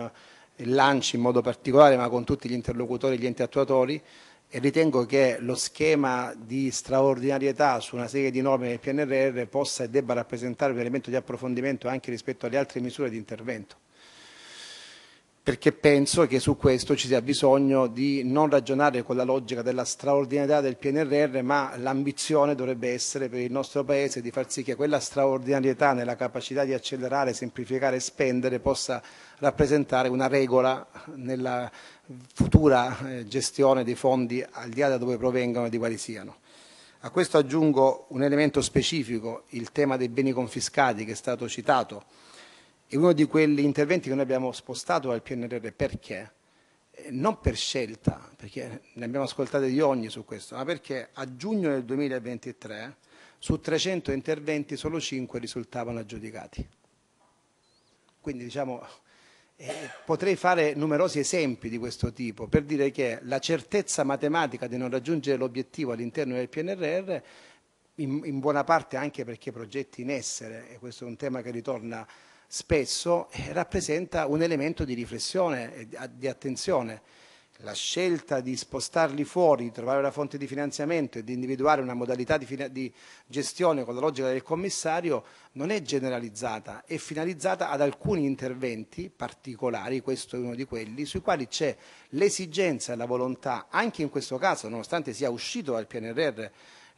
eh, il l'ANCI in modo particolare, ma con tutti gli interlocutori e gli enti attuatori e ritengo che lo schema di straordinarietà su una serie di norme del PNRR possa e debba rappresentare un elemento di approfondimento anche rispetto alle altre misure di intervento perché penso che su questo ci sia bisogno di non ragionare con la logica della straordinarietà del PNRR, ma l'ambizione dovrebbe essere per il nostro Paese di far sì che quella straordinarietà nella capacità di accelerare, semplificare e spendere possa rappresentare una regola nella futura eh, gestione dei fondi al di là da dove provengano e di quali siano. A questo aggiungo un elemento specifico, il tema dei beni confiscati che è stato citato è uno di quegli interventi che noi abbiamo spostato al PNRR perché? Eh, non per scelta, perché ne abbiamo ascoltate di ogni su questo, ma perché a giugno del 2023 su 300 interventi solo 5 risultavano aggiudicati. Quindi diciamo, eh, potrei fare numerosi esempi di questo tipo per dire che la certezza matematica di non raggiungere l'obiettivo all'interno del PNRR, in, in buona parte anche perché progetti in essere, e questo è un tema che ritorna spesso eh, rappresenta un elemento di riflessione e di attenzione. La scelta di spostarli fuori, di trovare una fonte di finanziamento e di individuare una modalità di, di gestione con la logica del commissario non è generalizzata, è finalizzata ad alcuni interventi particolari, questo è uno di quelli, sui quali c'è l'esigenza e la volontà, anche in questo caso, nonostante sia uscito dal PNRR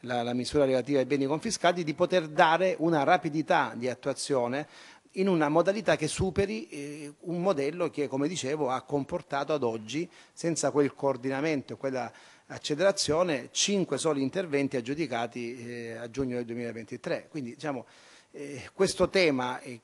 la, la misura relativa ai beni confiscati, di poter dare una rapidità di attuazione in una modalità che superi eh, un modello che, come dicevo, ha comportato ad oggi, senza quel coordinamento e quella accelerazione, cinque soli interventi aggiudicati eh, a giugno del 2023. Quindi, diciamo, eh, questo tema, eh,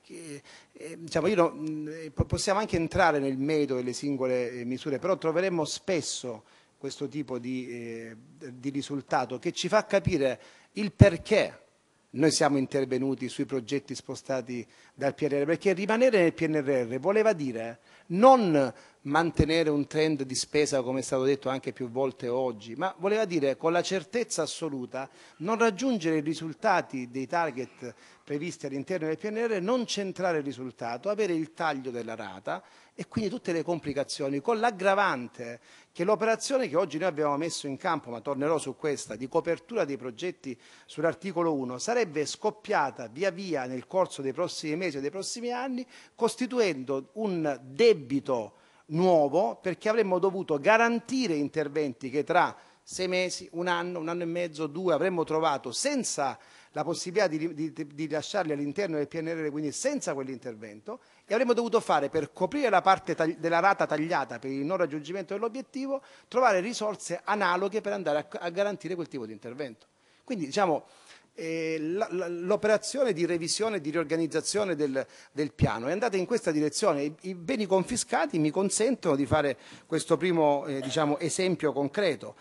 diciamo, no, mh, possiamo anche entrare nel merito delle singole eh, misure, però troveremo spesso questo tipo di, eh, di risultato che ci fa capire il perché noi siamo intervenuti sui progetti spostati dal PNRR perché rimanere nel PNRR voleva dire non mantenere un trend di spesa come è stato detto anche più volte oggi, ma voleva dire con la certezza assoluta non raggiungere i risultati dei target previsti all'interno del PNR, non centrare il risultato, avere il taglio della rata, e quindi tutte le complicazioni, con l'aggravante che l'operazione che oggi noi abbiamo messo in campo, ma tornerò su questa, di copertura dei progetti sull'articolo 1, sarebbe scoppiata via via nel corso dei prossimi mesi e dei prossimi anni, costituendo un debito nuovo perché avremmo dovuto garantire interventi che tra sei mesi, un anno, un anno e mezzo, due avremmo trovato senza la possibilità di, di, di lasciarli all'interno del PNR, quindi senza quell'intervento, e avremmo dovuto fare per coprire la parte della rata tagliata per il non raggiungimento dell'obiettivo, trovare risorse analoghe per andare a, a garantire quel tipo di intervento. Quindi diciamo, eh, l'operazione di revisione e di riorganizzazione del, del, piano è andata in questa direzione. I, beni confiscati mi consentono di fare questo primo eh, diciamo, esempio concreto.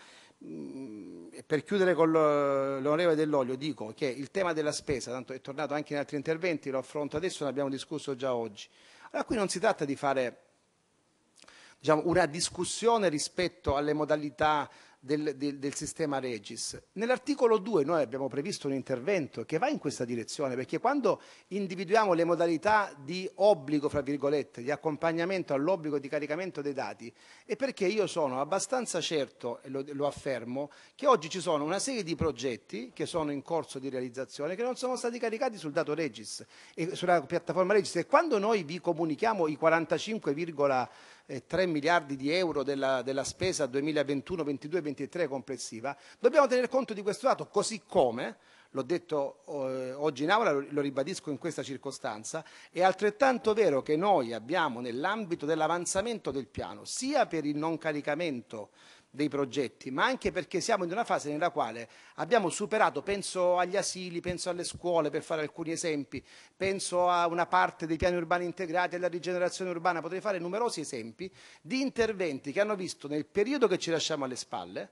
Mm, per chiudere con l'onorevole Dell'Olio dico che il tema della spesa, tanto è tornato anche in altri interventi, lo affronto adesso, ne abbiamo discusso già oggi. Allora qui non si tratta di fare diciamo, una discussione rispetto alle modalità del, del, del sistema Regis. Nell'articolo 2 noi abbiamo previsto un intervento che va in questa direzione, perché quando individuiamo le modalità di obbligo, fra virgolette, di accompagnamento all'obbligo di caricamento dei dati, è perché io sono abbastanza certo, e lo, lo affermo, che oggi ci sono una serie di progetti che sono in corso di realizzazione che non sono stati caricati sul dato Regis e sulla piattaforma Regis e quando noi vi comunichiamo i 45, 3 miliardi di euro della, della spesa 2021, 22, 23 complessiva, dobbiamo tener conto di questo dato, così come l'ho detto eh, oggi in aula, lo ribadisco in questa circostanza, è altrettanto vero che noi abbiamo nell'ambito dell'avanzamento del piano, sia per il non caricamento dei progetti, ma anche perché siamo in una fase nella quale abbiamo superato, penso agli asili, penso alle scuole per fare alcuni esempi, penso a una parte dei piani urbani integrati, alla rigenerazione urbana, potrei fare numerosi esempi di interventi che hanno visto nel periodo che ci lasciamo alle spalle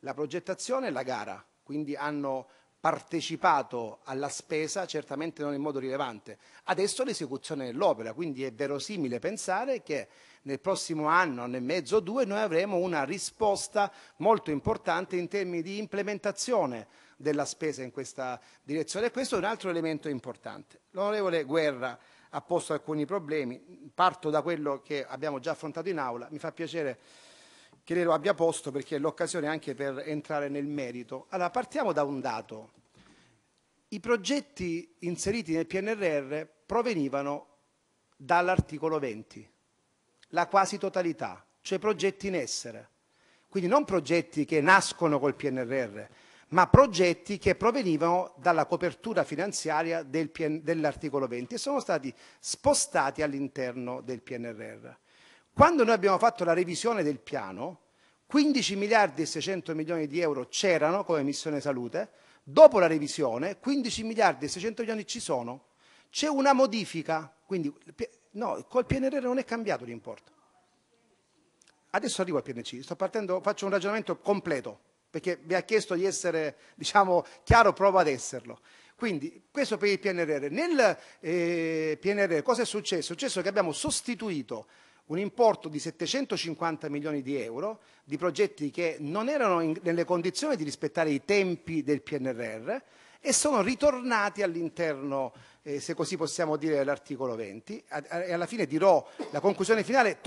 la progettazione e la gara, quindi hanno partecipato alla spesa, certamente non in modo rilevante. Adesso l'esecuzione dell'opera, quindi è verosimile pensare che nel prossimo anno, nel mezzo o due, noi avremo una risposta molto importante in termini di implementazione della spesa in questa direzione. Questo è un altro elemento importante. L'onorevole Guerra ha posto alcuni problemi, parto da quello che abbiamo già affrontato in aula, mi fa piacere che lei lo abbia posto perché è l'occasione anche per entrare nel merito. Allora, partiamo da un dato. I progetti inseriti nel PNRR provenivano dall'articolo 20, la quasi totalità, cioè progetti in essere. Quindi non progetti che nascono col PNRR, ma progetti che provenivano dalla copertura finanziaria del dell'articolo 20 e sono stati spostati all'interno del PNRR. Quando noi abbiamo fatto la revisione del piano, 15 miliardi e 600 milioni di euro c'erano come missione salute, dopo la revisione 15 miliardi e 600 milioni ci sono, c'è una modifica, quindi no, col PNRR non è cambiato l'importo. Adesso arrivo al PNC, sto partendo, faccio un ragionamento completo, perché vi ha chiesto di essere diciamo, chiaro, provo ad esserlo. Quindi questo per il PNRR. Nel eh, PNRR cosa è successo? È successo che abbiamo sostituito un importo di 750 milioni di euro di progetti che non erano in, nelle condizioni di rispettare i tempi del PNRR e sono ritornati all'interno, eh, se così possiamo dire, dell'articolo 20 a, a, e alla fine dirò la conclusione finale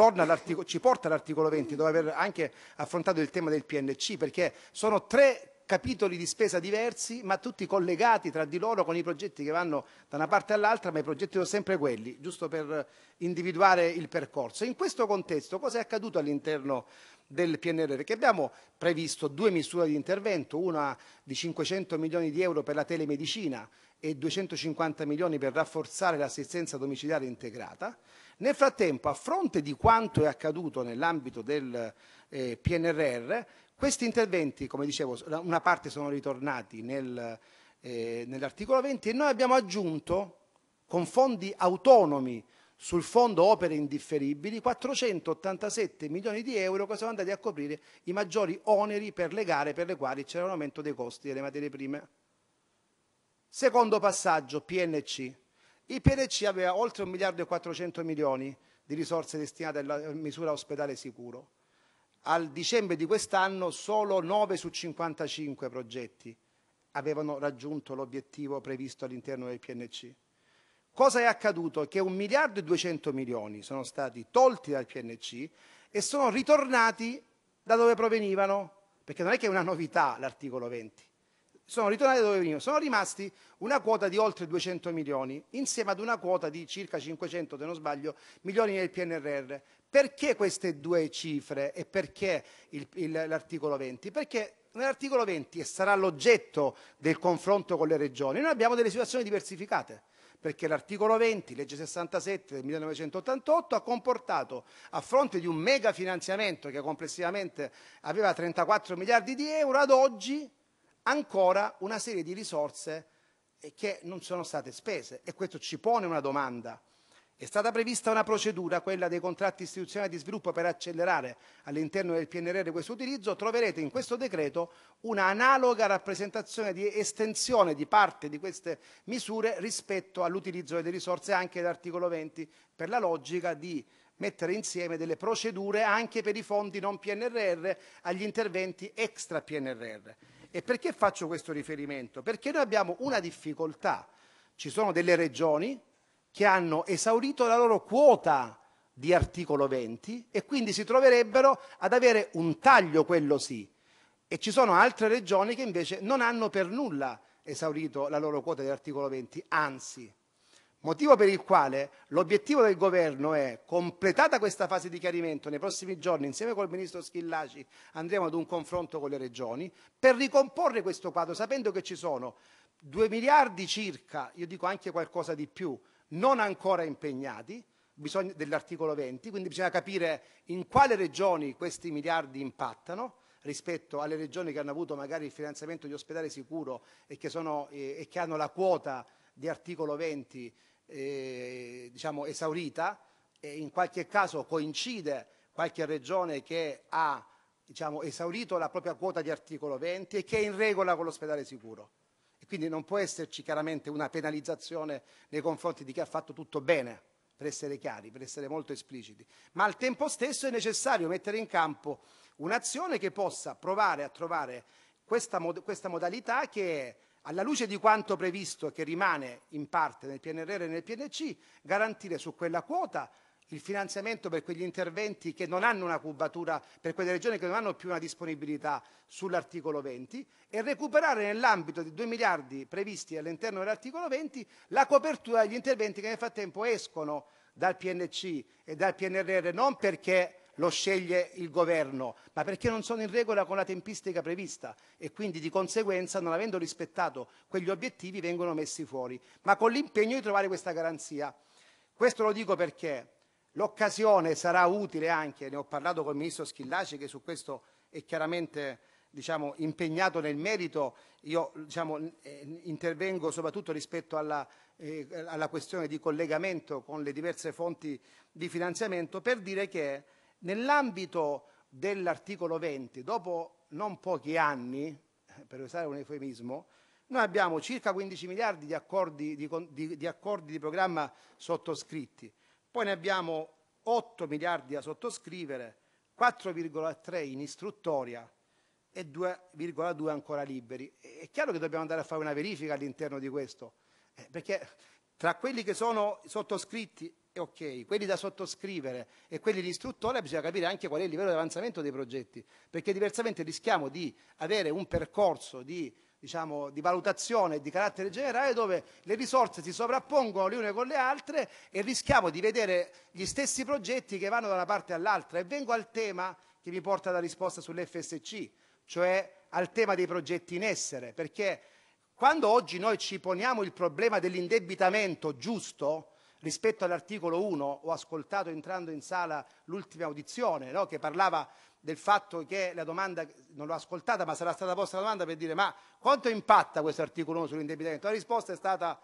ci porta all'articolo 20 dove aver anche affrontato il tema del PNC perché sono tre capitoli di spesa diversi, ma tutti collegati tra di loro con i progetti che vanno da una parte all'altra, ma i progetti sono sempre quelli, giusto per individuare il percorso. In questo contesto cosa è accaduto all'interno del PNRR? Che abbiamo previsto due misure di intervento, una di 500 milioni di euro per la telemedicina e 250 milioni per rafforzare l'assistenza domiciliare integrata. Nel frattempo, a fronte di quanto è accaduto nell'ambito del eh, PNRR, questi interventi, come dicevo, una parte sono ritornati nel, eh, nell'articolo 20 e noi abbiamo aggiunto con fondi autonomi sul fondo opere indifferibili 487 milioni di euro che sono andati a coprire i maggiori oneri per le gare per le quali c'era un aumento dei costi delle materie prime. Secondo passaggio, PNC. Il PNC aveva oltre 1 miliardo e 400 milioni di risorse destinate alla misura ospedale sicuro al dicembre di quest'anno solo 9 su 55 progetti avevano raggiunto l'obiettivo previsto all'interno del PNC. Cosa è accaduto? Che 1 miliardo e 200 milioni sono stati tolti dal PNC e sono ritornati da dove provenivano, perché non è che è una novità l'articolo 20 sono ritornati dove venivano, sono rimasti una quota di oltre 200 milioni, insieme ad una quota di circa 500, se non sbaglio, milioni nel PNRR. Perché queste due cifre e perché l'articolo 20? Perché nell'articolo 20, e sarà l'oggetto del confronto con le regioni, noi abbiamo delle situazioni diversificate perché l'articolo 20, legge 67 del 1988, ha comportato, a fronte di un mega finanziamento che complessivamente aveva 34 miliardi di euro, ad oggi ancora una serie di risorse eh, che non sono state spese e questo ci pone una domanda. È stata prevista una procedura, quella dei contratti istituzionali di sviluppo, per accelerare all'interno del PNRR questo utilizzo. Troverete in questo decreto una analoga rappresentazione di estensione di parte di queste misure rispetto all'utilizzo delle risorse anche dell'articolo 20 per la logica di mettere insieme delle procedure anche per i fondi non PNRR agli interventi extra PNRR. E perché faccio questo riferimento? Perché noi abbiamo una difficoltà. Ci sono delle regioni che hanno esaurito la loro quota di articolo 20 e quindi si troverebbero ad avere un taglio, quello sì. E ci sono altre regioni che invece non hanno per nulla esaurito la loro quota di articolo 20, anzi Motivo per il quale l'obiettivo del governo è, completata questa fase di chiarimento, nei prossimi giorni, insieme col ministro Schillaci, andremo ad un confronto con le regioni per ricomporre questo quadro, sapendo che ci sono 2 miliardi circa, io dico anche qualcosa di più, non ancora impegnati, dell'articolo 20, quindi bisogna capire in quale regioni questi miliardi impattano rispetto alle regioni che hanno avuto magari il finanziamento di ospedale sicuro e che, sono, e che hanno la quota di articolo 20 eh, diciamo esaurita e in qualche caso coincide qualche regione che ha diciamo, esaurito la propria quota di articolo 20 e che è in regola con l'ospedale sicuro. E quindi non può esserci chiaramente una penalizzazione nei confronti di chi ha fatto tutto bene, per essere chiari, per essere molto espliciti. Ma al tempo stesso è necessario mettere in campo un'azione che possa provare a trovare questa, mod questa modalità che è alla luce di quanto previsto che rimane in parte nel PNRR e nel PNC, garantire su quella quota il finanziamento per quegli interventi che non hanno una cubatura, per quelle regioni che non hanno più una disponibilità sull'articolo 20 e recuperare nell'ambito di 2 miliardi previsti all'interno dell'articolo 20 la copertura degli interventi che nel frattempo escono dal PNC e dal PNRR non perché lo sceglie il governo, ma perché non sono in regola con la tempistica prevista e quindi di conseguenza, non avendo rispettato quegli obiettivi, vengono messi fuori, ma con l'impegno di trovare questa garanzia. Questo lo dico perché l'occasione sarà utile anche, ne ho parlato con il ministro Schillaci che su questo è chiaramente diciamo, impegnato nel merito, io diciamo, eh, intervengo soprattutto rispetto alla, eh, alla questione di collegamento con le diverse fonti di finanziamento per dire che Nell'ambito dell'articolo 20, dopo non pochi anni, eh, per usare un eufemismo, noi abbiamo circa 15 miliardi di accordi di, di, di, accordi di programma sottoscritti, poi ne abbiamo 8 miliardi da sottoscrivere, 4,3 in istruttoria e 2,2 ancora liberi. È chiaro che dobbiamo andare a fare una verifica all'interno di questo, eh, perché tra quelli che sono sottoscritti ok, quelli da sottoscrivere e quelli di istruttore, bisogna capire anche qual è il livello di avanzamento dei progetti, perché diversamente rischiamo di avere un percorso di, diciamo, di valutazione di carattere generale dove le risorse si sovrappongono le une con le altre e rischiamo di vedere gli stessi progetti che vanno da una parte all'altra. E vengo al tema che mi porta alla risposta sull'FSC, cioè al tema dei progetti in essere, perché quando oggi noi ci poniamo il problema dell'indebitamento giusto, rispetto all'articolo 1 ho ascoltato entrando in sala l'ultima audizione no? che parlava del fatto che la domanda, non l'ho ascoltata ma sarà stata posta la domanda per dire ma quanto impatta questo articolo 1 sull'indebitamento? La risposta è stata,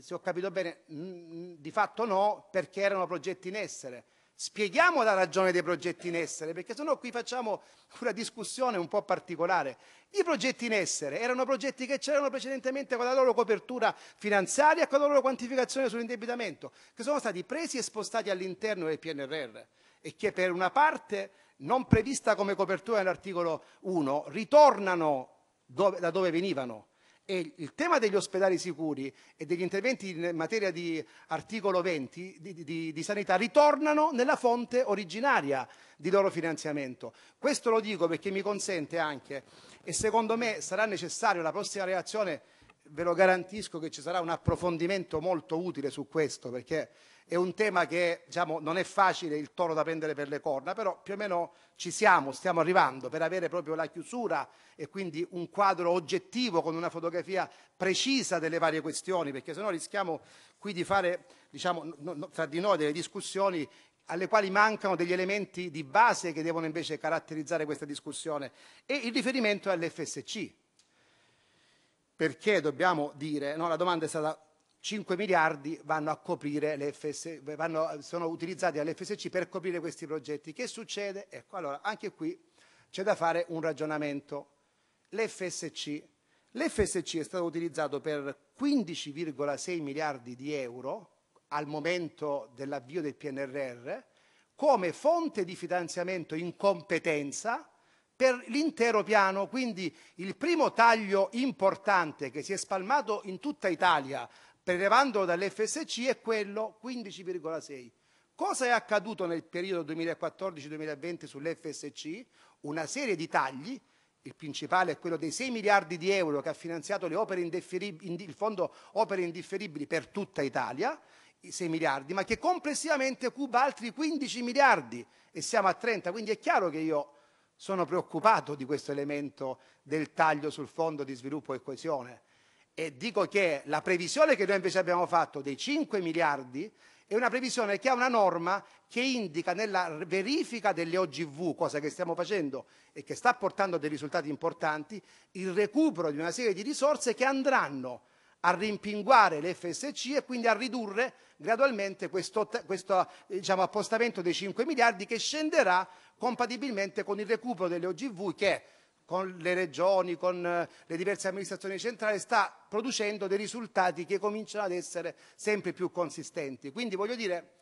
se ho capito bene, mh, mm, mm, di fatto no perché erano progetti in essere. Spieghiamo la ragione dei progetti in essere, perché sennò qui facciamo una discussione un po' particolare. I progetti in essere erano progetti che c'erano precedentemente con la loro copertura finanziaria e con la loro quantificazione sull'indebitamento, che sono stati presi e spostati all'interno del PNRR e che per una parte non prevista come copertura nell'articolo 1 ritornano dove, da dove venivano e il tema degli ospedali sicuri e degli interventi in materia di articolo 20 di, di, di, sanità ritornano nella fonte originaria di loro finanziamento. Questo lo dico perché mi consente anche, e secondo me sarà necessario la prossima relazione, ve lo garantisco che ci sarà un approfondimento molto utile su questo, perché è un tema che diciamo, non è facile il toro da prendere per le corna, però più o meno ci siamo, stiamo arrivando per avere proprio la chiusura e quindi un quadro oggettivo con una fotografia precisa delle varie questioni, perché sennò rischiamo qui di fare diciamo, no, no, tra di noi delle discussioni alle quali mancano degli elementi di base che devono invece caratterizzare questa discussione. E il riferimento è all'FSC, perché dobbiamo dire, no, la domanda è stata 5 miliardi vanno a coprire le FS, vanno, sono utilizzati dall'FSC per coprire questi progetti. Che succede? Ecco, allora, anche qui c'è da fare un ragionamento. L'FSC, L'FSC è stato utilizzato per 15,6 miliardi di euro al momento dell'avvio del PNRR come fonte di finanziamento in competenza per l'intero piano, quindi il primo taglio importante che si è spalmato in tutta Italia prelevandolo dall'FSC, è quello 15,6. Cosa è accaduto nel periodo 2014-2020 sull'FSC? Una serie di tagli, il principale è quello dei 6 miliardi di euro che ha finanziato il fondo opere indifferibili per tutta Italia, 6 miliardi, ma che complessivamente cuba altri 15 miliardi e siamo a 30, quindi è chiaro che io sono preoccupato di questo elemento del taglio sul fondo di sviluppo e coesione e dico che la previsione che noi invece abbiamo fatto dei 5 miliardi è una previsione che ha una norma che indica nella verifica delle OGV, cosa che stiamo facendo e che sta portando dei risultati importanti, il recupero di una serie di risorse che andranno a rimpinguare l'FSC e quindi a ridurre gradualmente questo, questo diciamo, appostamento dei 5 miliardi che scenderà compatibilmente con il recupero delle OGV che con le regioni, con eh, le diverse amministrazioni centrali, sta producendo dei risultati che cominciano ad essere sempre più consistenti. Quindi voglio dire,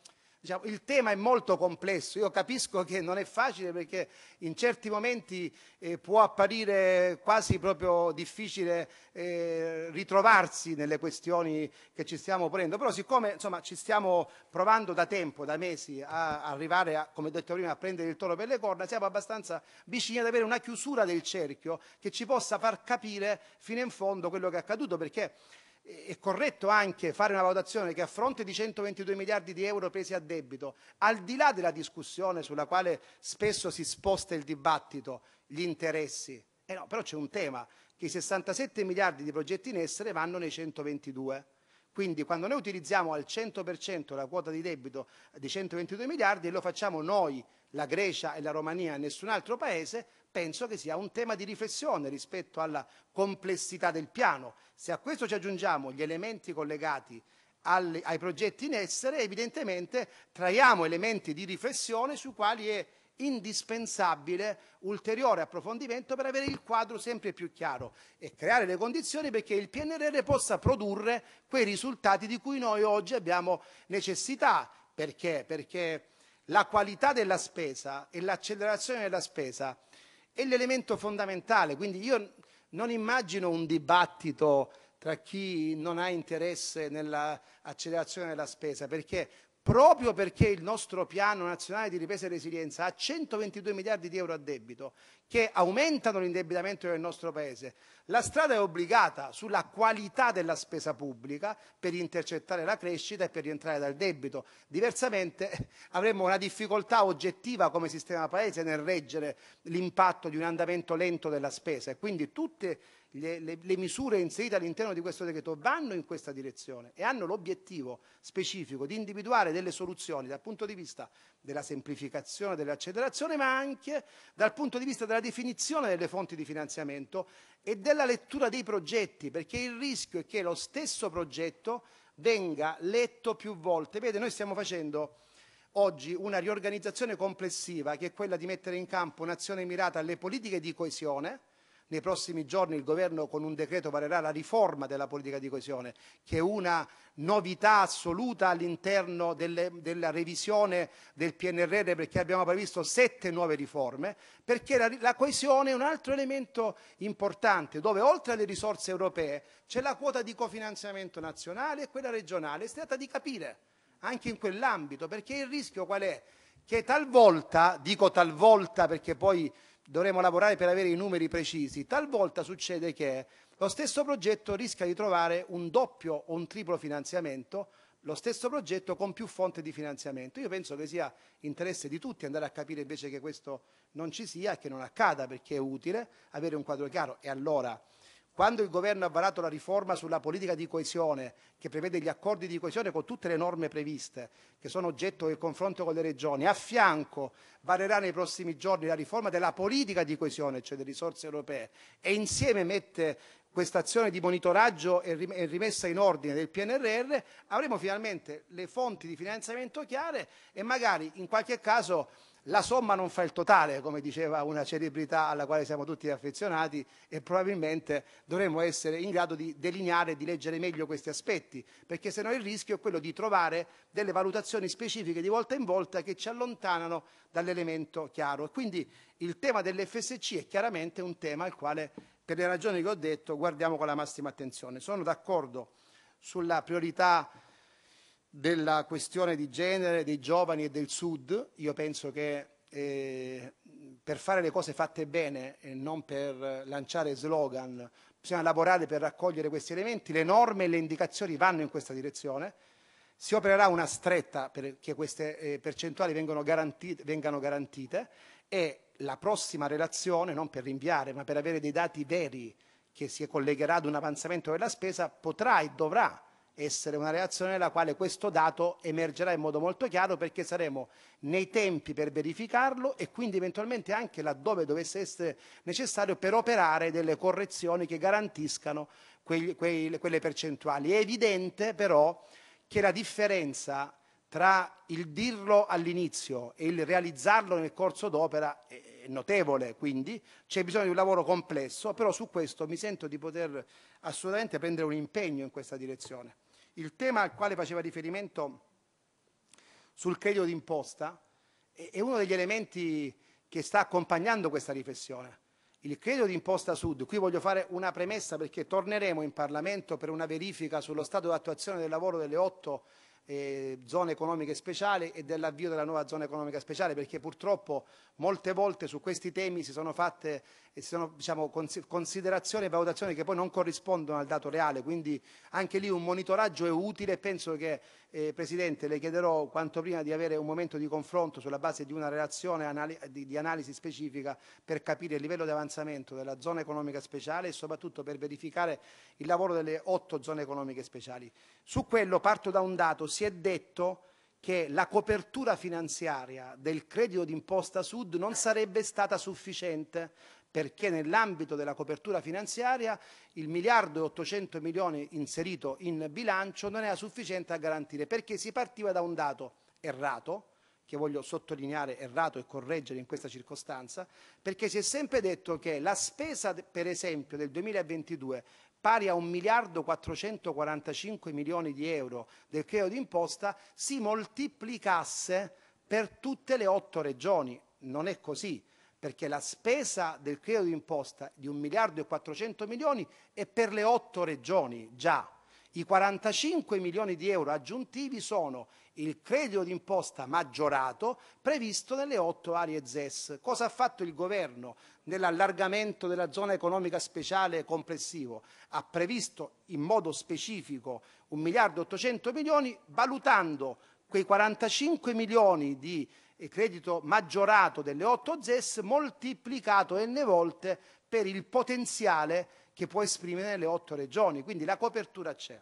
Diciamo, il tema è molto complesso, io capisco che non è facile perché in certi momenti eh, può apparire quasi proprio difficile eh, ritrovarsi nelle questioni che ci stiamo ponendo, però siccome insomma, ci stiamo provando da tempo, da mesi, a arrivare, a, come detto prima, a prendere il toro per le corna, siamo abbastanza vicini ad avere una chiusura del cerchio che ci possa far capire fino in fondo quello che è accaduto, perché è corretto anche fare una valutazione che a fronte di 122 miliardi di euro presi a debito, al di là della discussione sulla quale spesso si sposta il dibattito, gli interessi, eh no, però c'è un tema, che i 67 miliardi di progetti in essere vanno nei 122. Quindi quando noi utilizziamo al 100% la quota di debito di 122 miliardi e lo facciamo noi, la Grecia e la Romania, e nessun altro paese, penso che sia un tema di riflessione rispetto alla complessità del piano se a questo ci aggiungiamo gli elementi collegati alle, ai progetti in essere, evidentemente traiamo elementi di riflessione sui quali è indispensabile ulteriore approfondimento per avere il quadro sempre più chiaro e creare le condizioni perché il PNRR possa produrre quei risultati di cui noi oggi abbiamo necessità. Perché? Perché la qualità della spesa e l'accelerazione della spesa è l'elemento fondamentale. Quindi io non immagino un dibattito tra chi non ha interesse nell'accelerazione della spesa, perché proprio perché il nostro piano nazionale di ripresa e resilienza ha 122 miliardi di euro a debito che aumentano l'indebitamento del nostro Paese, la strada è obbligata sulla qualità della spesa pubblica per intercettare la crescita e per rientrare dal debito. Diversamente avremmo una difficoltà oggettiva come sistema Paese nel reggere l'impatto di un andamento lento della spesa e quindi tutte le, le, le misure inserite all'interno di questo decreto vanno in questa direzione e hanno l'obiettivo specifico di individuare delle soluzioni dal punto di vista della semplificazione, dell'accelerazione, ma anche dal punto di vista della definizione delle fonti di finanziamento e della lettura dei progetti, perché il rischio è che lo stesso progetto venga letto più volte. Vede, noi stiamo facendo oggi una riorganizzazione complessiva che è quella di mettere in campo un'azione mirata alle politiche di coesione, nei prossimi giorni il Governo con un decreto varerà la riforma della politica di coesione, che è una novità assoluta all'interno della revisione del PNRR perché abbiamo previsto sette nuove riforme, perché la, la coesione è un altro elemento importante dove oltre alle risorse europee c'è la quota di cofinanziamento nazionale e quella regionale. Si tratta di capire anche in quell'ambito perché il rischio qual è? Che talvolta, dico talvolta perché poi dovremo lavorare per avere i numeri precisi, talvolta succede che lo stesso progetto rischia di trovare un doppio o un triplo finanziamento, lo stesso progetto con più fonti di finanziamento. Io penso che sia interesse di tutti andare a capire invece che questo non ci sia e che non accada perché è utile avere un quadro chiaro e allora quando il governo ha varato la riforma sulla politica di coesione, che prevede gli accordi di coesione con tutte le norme previste, che sono oggetto del confronto con le regioni, a fianco varerà nei prossimi giorni la riforma della politica di coesione, cioè delle risorse europee, e insieme mette questa azione di monitoraggio e rimessa in ordine del PNRR, avremo finalmente le fonti di finanziamento chiare e magari in qualche caso la somma non fa il totale, come diceva una celebrità alla quale siamo tutti affezionati e probabilmente dovremmo essere in grado di delineare, e di leggere meglio questi aspetti, perché sennò il rischio è quello di trovare delle valutazioni specifiche di volta in volta che ci allontanano dall'elemento chiaro. Quindi il tema dell'FSC è chiaramente un tema al quale, per le ragioni che ho detto, guardiamo con la massima attenzione. Sono d'accordo sulla priorità della questione di genere dei giovani e del sud, io penso che eh, per fare le cose fatte bene e non per lanciare slogan, bisogna lavorare per raccogliere questi elementi, le norme e le indicazioni vanno in questa direzione, si opererà una stretta perché queste eh, percentuali vengano garantite, vengano garantite e la prossima relazione, non per rinviare, ma per avere dei dati veri che si collegherà ad un avanzamento della spesa, potrà e dovrà essere una reazione nella quale questo dato emergerà in modo molto chiaro perché saremo nei tempi per verificarlo e quindi eventualmente anche laddove dovesse essere necessario per operare delle correzioni che garantiscano quegli, quei, quelle percentuali. È evidente però che la differenza tra il dirlo all'inizio e il realizzarlo nel corso d'opera è notevole, quindi c'è bisogno di un lavoro complesso, però su questo mi sento di poter assolutamente prendere un impegno in questa direzione. Il tema al quale faceva riferimento sul credito d'imposta è uno degli elementi che sta accompagnando questa riflessione. Il credito d'imposta sud, qui voglio fare una premessa perché torneremo in Parlamento per una verifica sullo stato di attuazione del lavoro delle otto eh, zone economiche speciali e dell'avvio della nuova zona economica speciale perché purtroppo molte volte su questi temi si sono fatte e sono diciamo, considerazioni e valutazioni che poi non corrispondono al dato reale, quindi anche lì un monitoraggio è utile. Penso che, eh, Presidente, le chiederò quanto prima di avere un momento di confronto sulla base di una relazione anali di, di analisi specifica per capire il livello di avanzamento della zona economica speciale e soprattutto per verificare il lavoro delle otto zone economiche speciali. Su quello parto da un dato, si è detto che la copertura finanziaria del credito d'imposta sud non sarebbe stata sufficiente perché nell'ambito della copertura finanziaria il miliardo e 800 milioni inserito in bilancio non era sufficiente a garantire, perché si partiva da un dato errato, che voglio sottolineare errato e correggere in questa circostanza, perché si è sempre detto che la spesa, per esempio, del 2022 pari a 1 miliardo 445 milioni di euro del credito d'imposta si moltiplicasse per tutte le otto regioni. Non è così perché la spesa del credito d'imposta di 1 miliardo e 400 milioni è per le otto regioni già. I 45 milioni di euro aggiuntivi sono il credito d'imposta maggiorato previsto nelle otto aree ZES. Cosa ha fatto il governo nell'allargamento della zona economica speciale complessivo? Ha previsto in modo specifico 1 miliardo e 800 milioni valutando quei 45 milioni di euro il credito maggiorato delle 8 ZES moltiplicato n volte per il potenziale che può esprimere le 8 regioni, quindi la copertura c'è.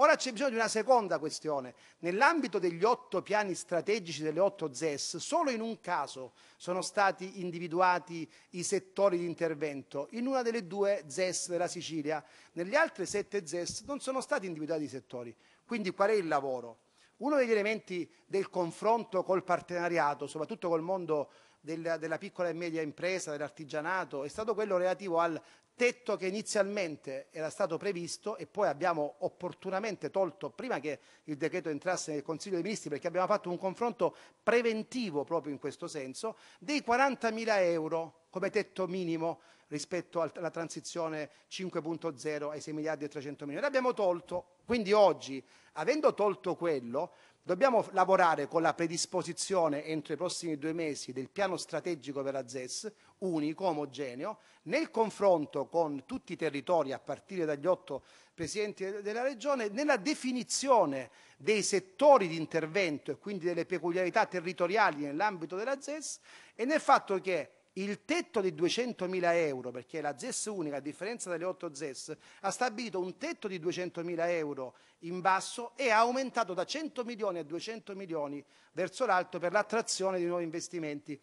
Ora c'è bisogno di una seconda questione. Nell'ambito degli otto piani strategici delle otto ZES, solo in un caso sono stati individuati i settori di intervento, in una delle due ZES della Sicilia. Nelle altre sette ZES non sono stati individuati i settori. Quindi qual è il lavoro? Uno degli elementi del confronto col partenariato, soprattutto col mondo del, della piccola e media impresa, dell'artigianato, è stato quello relativo al tetto che inizialmente era stato previsto e poi abbiamo opportunamente tolto prima che il decreto entrasse nel Consiglio dei Ministri perché abbiamo fatto un confronto preventivo proprio in questo senso, dei 40.000 euro come tetto minimo rispetto alla transizione 5.0 ai 6 miliardi e 300 milioni. L'abbiamo tolto, quindi oggi, avendo tolto quello, dobbiamo lavorare con la predisposizione entro i prossimi due mesi del piano strategico per la ZES, unico, omogeneo, nel confronto con tutti i territori, a partire dagli otto presidenti della Regione, nella definizione dei settori di intervento e quindi delle peculiarità territoriali nell'ambito della ZES e nel fatto che il tetto di 200.000 euro, perché la ZES unica, a differenza delle 8 ZES, ha stabilito un tetto di 200.000 euro in basso e ha aumentato da 100 milioni a 200 milioni verso l'alto per l'attrazione di nuovi investimenti.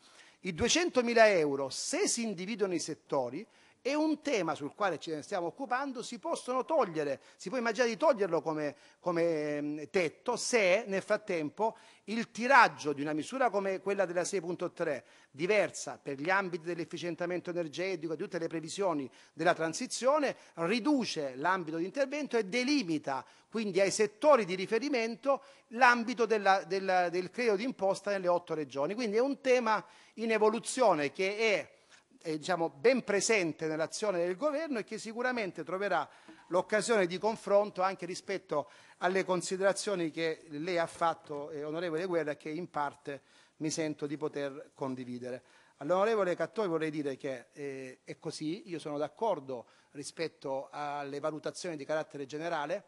I 200.000 euro, se si individuano i settori, è un tema sul quale ci stiamo occupando, si possono togliere, si può immaginare di toglierlo come, come mm, tetto se nel frattempo il tiraggio di una misura come quella della 6.3, diversa per gli ambiti dell'efficientamento energetico e di tutte le previsioni della transizione, riduce l'ambito di intervento e delimita quindi ai settori di riferimento l'ambito del credito d'imposta nelle otto regioni. Quindi è un tema in evoluzione che è eh, diciamo, ben presente nell'azione del governo e che sicuramente troverà l'occasione di confronto anche rispetto alle considerazioni che lei ha fatto, eh, onorevole Guerra, che in parte mi sento di poter condividere. All'onorevole Cattoi vorrei dire che eh, è così, io sono d'accordo rispetto alle valutazioni di carattere generale.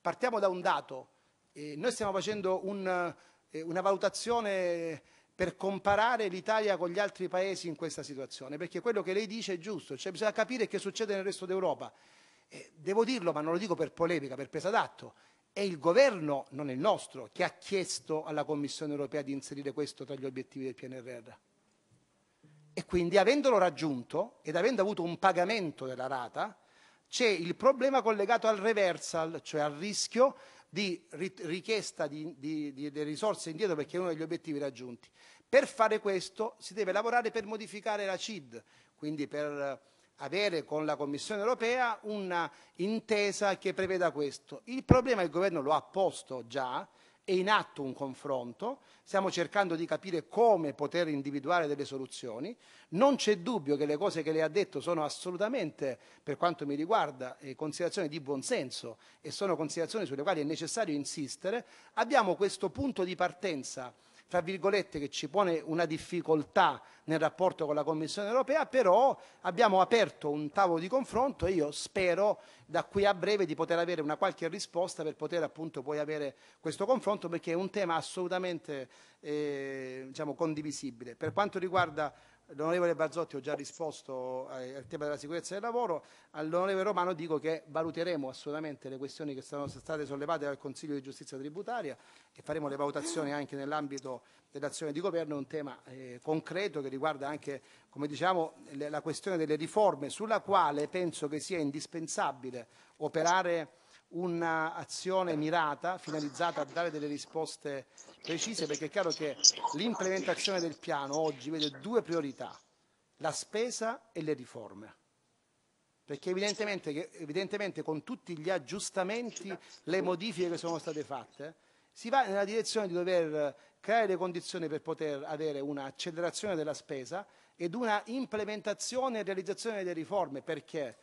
Partiamo da un dato, eh, noi stiamo facendo un, eh, una valutazione per comparare l'Italia con gli altri paesi in questa situazione, perché quello che lei dice è giusto, cioè bisogna capire che succede nel resto d'Europa. Eh, devo dirlo, ma non lo dico per polemica, per presa d'atto, è il governo, non il nostro, che ha chiesto alla Commissione europea di inserire questo tra gli obiettivi del PNRR. E quindi avendolo raggiunto ed avendo avuto un pagamento della rata, c'è il problema collegato al reversal, cioè al rischio di richiesta di, di, di, di risorse indietro perché è uno degli obiettivi raggiunti. Per fare questo si deve lavorare per modificare la CID, quindi per avere con la Commissione europea un'intesa che preveda questo. Il problema è che il governo lo ha posto già, è in atto un confronto, stiamo cercando di capire come poter individuare delle soluzioni, non c'è dubbio che le cose che lei ha detto sono assolutamente, per quanto mi riguarda, eh, considerazioni di buonsenso e sono considerazioni sulle quali è necessario insistere, abbiamo questo punto di partenza fra virgolette, che ci pone una difficoltà nel rapporto con la Commissione europea, però abbiamo aperto un tavolo di confronto e io spero da qui a breve di poter avere una qualche risposta per poter appunto poi avere questo confronto perché è un tema assolutamente eh, diciamo, condivisibile. Per quanto riguarda L'onorevole Barzotti ho già risposto al tema della sicurezza del lavoro, all'onorevole Romano dico che valuteremo assolutamente le questioni che sono state sollevate dal Consiglio di Giustizia Tributaria e faremo le valutazioni anche nell'ambito dell'azione di governo, è un tema eh, concreto che riguarda anche come diciamo, la questione delle riforme sulla quale penso che sia indispensabile operare un'azione mirata, finalizzata a dare delle risposte precise, perché è chiaro che l'implementazione del piano oggi vede due priorità, la spesa e le riforme. Perché evidentemente, evidentemente con tutti gli aggiustamenti, le modifiche che sono state fatte, si va nella direzione di dover creare le condizioni per poter avere un'accelerazione della spesa ed una implementazione e realizzazione delle riforme, perché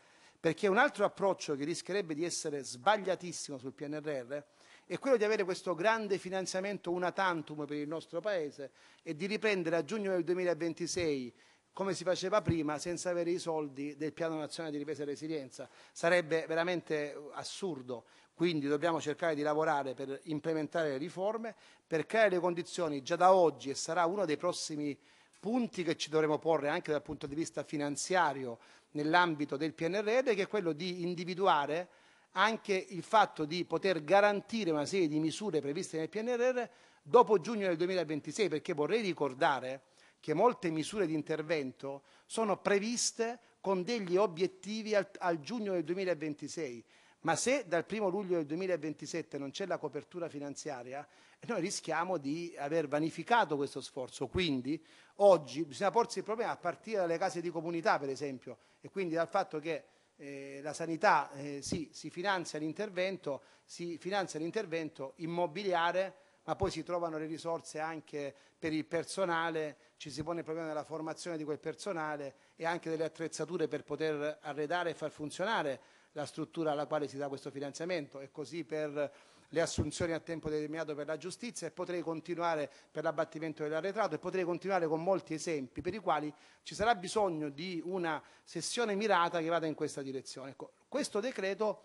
perché un altro approccio che rischierebbe di essere sbagliatissimo sul PNRR è quello di avere questo grande finanziamento una tantum per il nostro Paese e di riprendere a giugno del 2026 come si faceva prima senza avere i soldi del Piano Nazionale di Ripresa e Resilienza. Sarebbe veramente assurdo. Quindi dobbiamo cercare di lavorare per implementare le riforme, per creare le condizioni già da oggi e sarà uno dei prossimi punti che ci dovremo porre anche dal punto di vista finanziario nell'ambito del PNRR, che è quello di individuare anche il fatto di poter garantire una serie di misure previste nel PNRR dopo giugno del 2026, perché vorrei ricordare che molte misure di intervento sono previste con degli obiettivi al, al giugno del 2026 ma se dal 1 luglio del 2027 non c'è la copertura finanziaria, noi rischiamo di aver vanificato questo sforzo. Quindi oggi bisogna porsi il problema a partire dalle case di comunità, per esempio, e quindi dal fatto che eh, la sanità eh, sì, si finanzia l'intervento, si finanzia l'intervento immobiliare, ma poi si trovano le risorse anche per il personale, ci si pone il problema della formazione di quel personale e anche delle attrezzature per poter arredare e far funzionare la struttura alla quale si dà questo finanziamento e così per le assunzioni a tempo determinato per la giustizia e potrei continuare per l'abbattimento dell'arretrato e potrei continuare con molti esempi per i quali ci sarà bisogno di una sessione mirata che vada in questa direzione. Ecco, questo decreto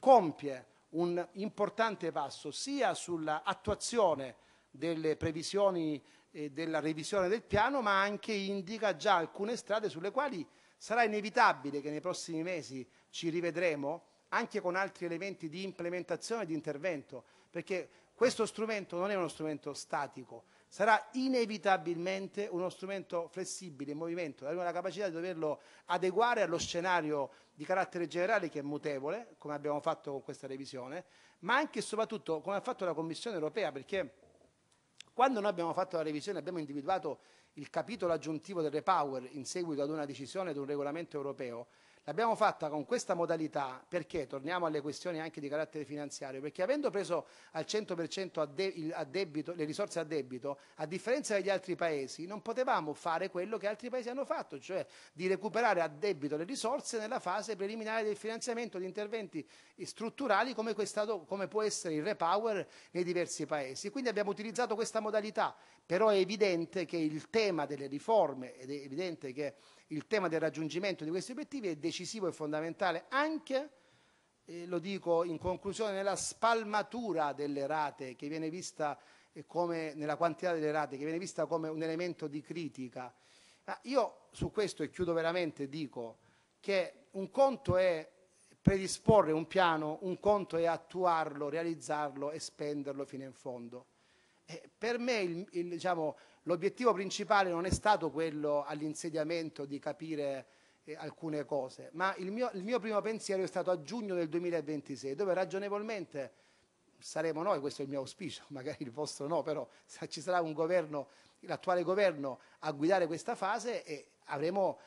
compie un importante passo sia sull'attuazione delle previsioni e della revisione del piano, ma anche indica già alcune strade sulle quali Sarà inevitabile che nei prossimi mesi ci rivedremo anche con altri elementi di implementazione e di intervento, perché questo strumento non è uno strumento statico, sarà inevitabilmente uno strumento flessibile, in movimento, avremo la capacità di doverlo adeguare allo scenario di carattere generale che è mutevole, come abbiamo fatto con questa revisione, ma anche e soprattutto come ha fatto la Commissione europea, perché quando noi abbiamo fatto la revisione abbiamo individuato il capitolo aggiuntivo del Repower in seguito ad una decisione di un regolamento europeo L'abbiamo fatta con questa modalità perché, torniamo alle questioni anche di carattere finanziario, perché avendo preso al 100% a de- il, a debito, le risorse a debito, a differenza degli altri paesi, non potevamo fare quello che altri paesi hanno fatto, cioè di recuperare a debito le risorse nella fase preliminare del finanziamento di interventi strutturali come, stato, come può essere il Repower nei diversi paesi. Quindi abbiamo utilizzato questa modalità, però è evidente che il tema delle riforme ed è evidente che il tema del raggiungimento di questi obiettivi è decisivo e fondamentale anche, eh, lo dico in conclusione, nella spalmatura delle rate che viene vista eh, come, nella quantità delle rate che viene vista come un elemento di critica. Ma io su questo, e chiudo veramente, dico che un conto è predisporre un piano, un conto è attuarlo, realizzarlo e spenderlo fino in fondo. Eh, per me il, il, diciamo, L'obiettivo principale non è stato quello all'insediamento di capire eh, alcune cose, ma il mio, il mio primo pensiero è stato a giugno del 2026, dove ragionevolmente saremo noi, questo è il mio auspicio, magari il vostro no, però ci sarà un governo, l'attuale governo a guidare questa fase e avremo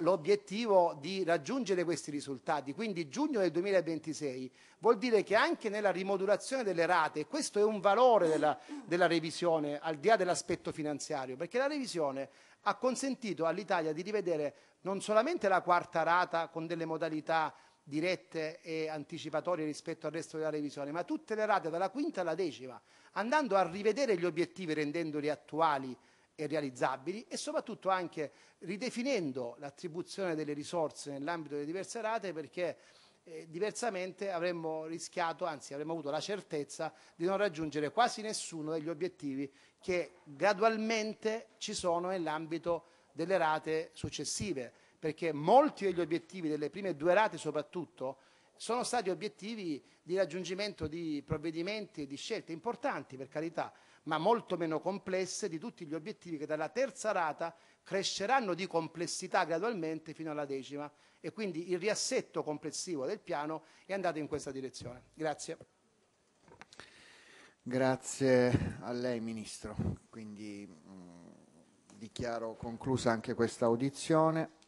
l'obiettivo di raggiungere questi risultati, quindi giugno del 2026, vuol dire che anche nella rimodulazione delle rate, questo è un valore della, della revisione, al di là dell'aspetto finanziario, perché la revisione ha consentito all'Italia di rivedere non solamente la quarta rata con delle modalità dirette e anticipatorie rispetto al resto della revisione, ma tutte le rate dalla quinta alla decima, andando a rivedere gli obiettivi rendendoli attuali e realizzabili e soprattutto anche ridefinendo l'attribuzione delle risorse nell'ambito delle diverse rate perché eh, diversamente avremmo rischiato, anzi avremmo avuto la certezza di non raggiungere quasi nessuno degli obiettivi che gradualmente ci sono nell'ambito delle rate successive, perché molti degli obiettivi delle prime due rate soprattutto sono stati obiettivi di raggiungimento di provvedimenti e di scelte importanti per carità, ma molto meno complesse di tutti gli obiettivi che dalla terza rata cresceranno di complessità gradualmente fino alla decima e quindi il riassetto complessivo del piano è andato in questa direzione. Grazie. Grazie a lei Ministro. Quindi mh, dichiaro conclusa anche questa audizione.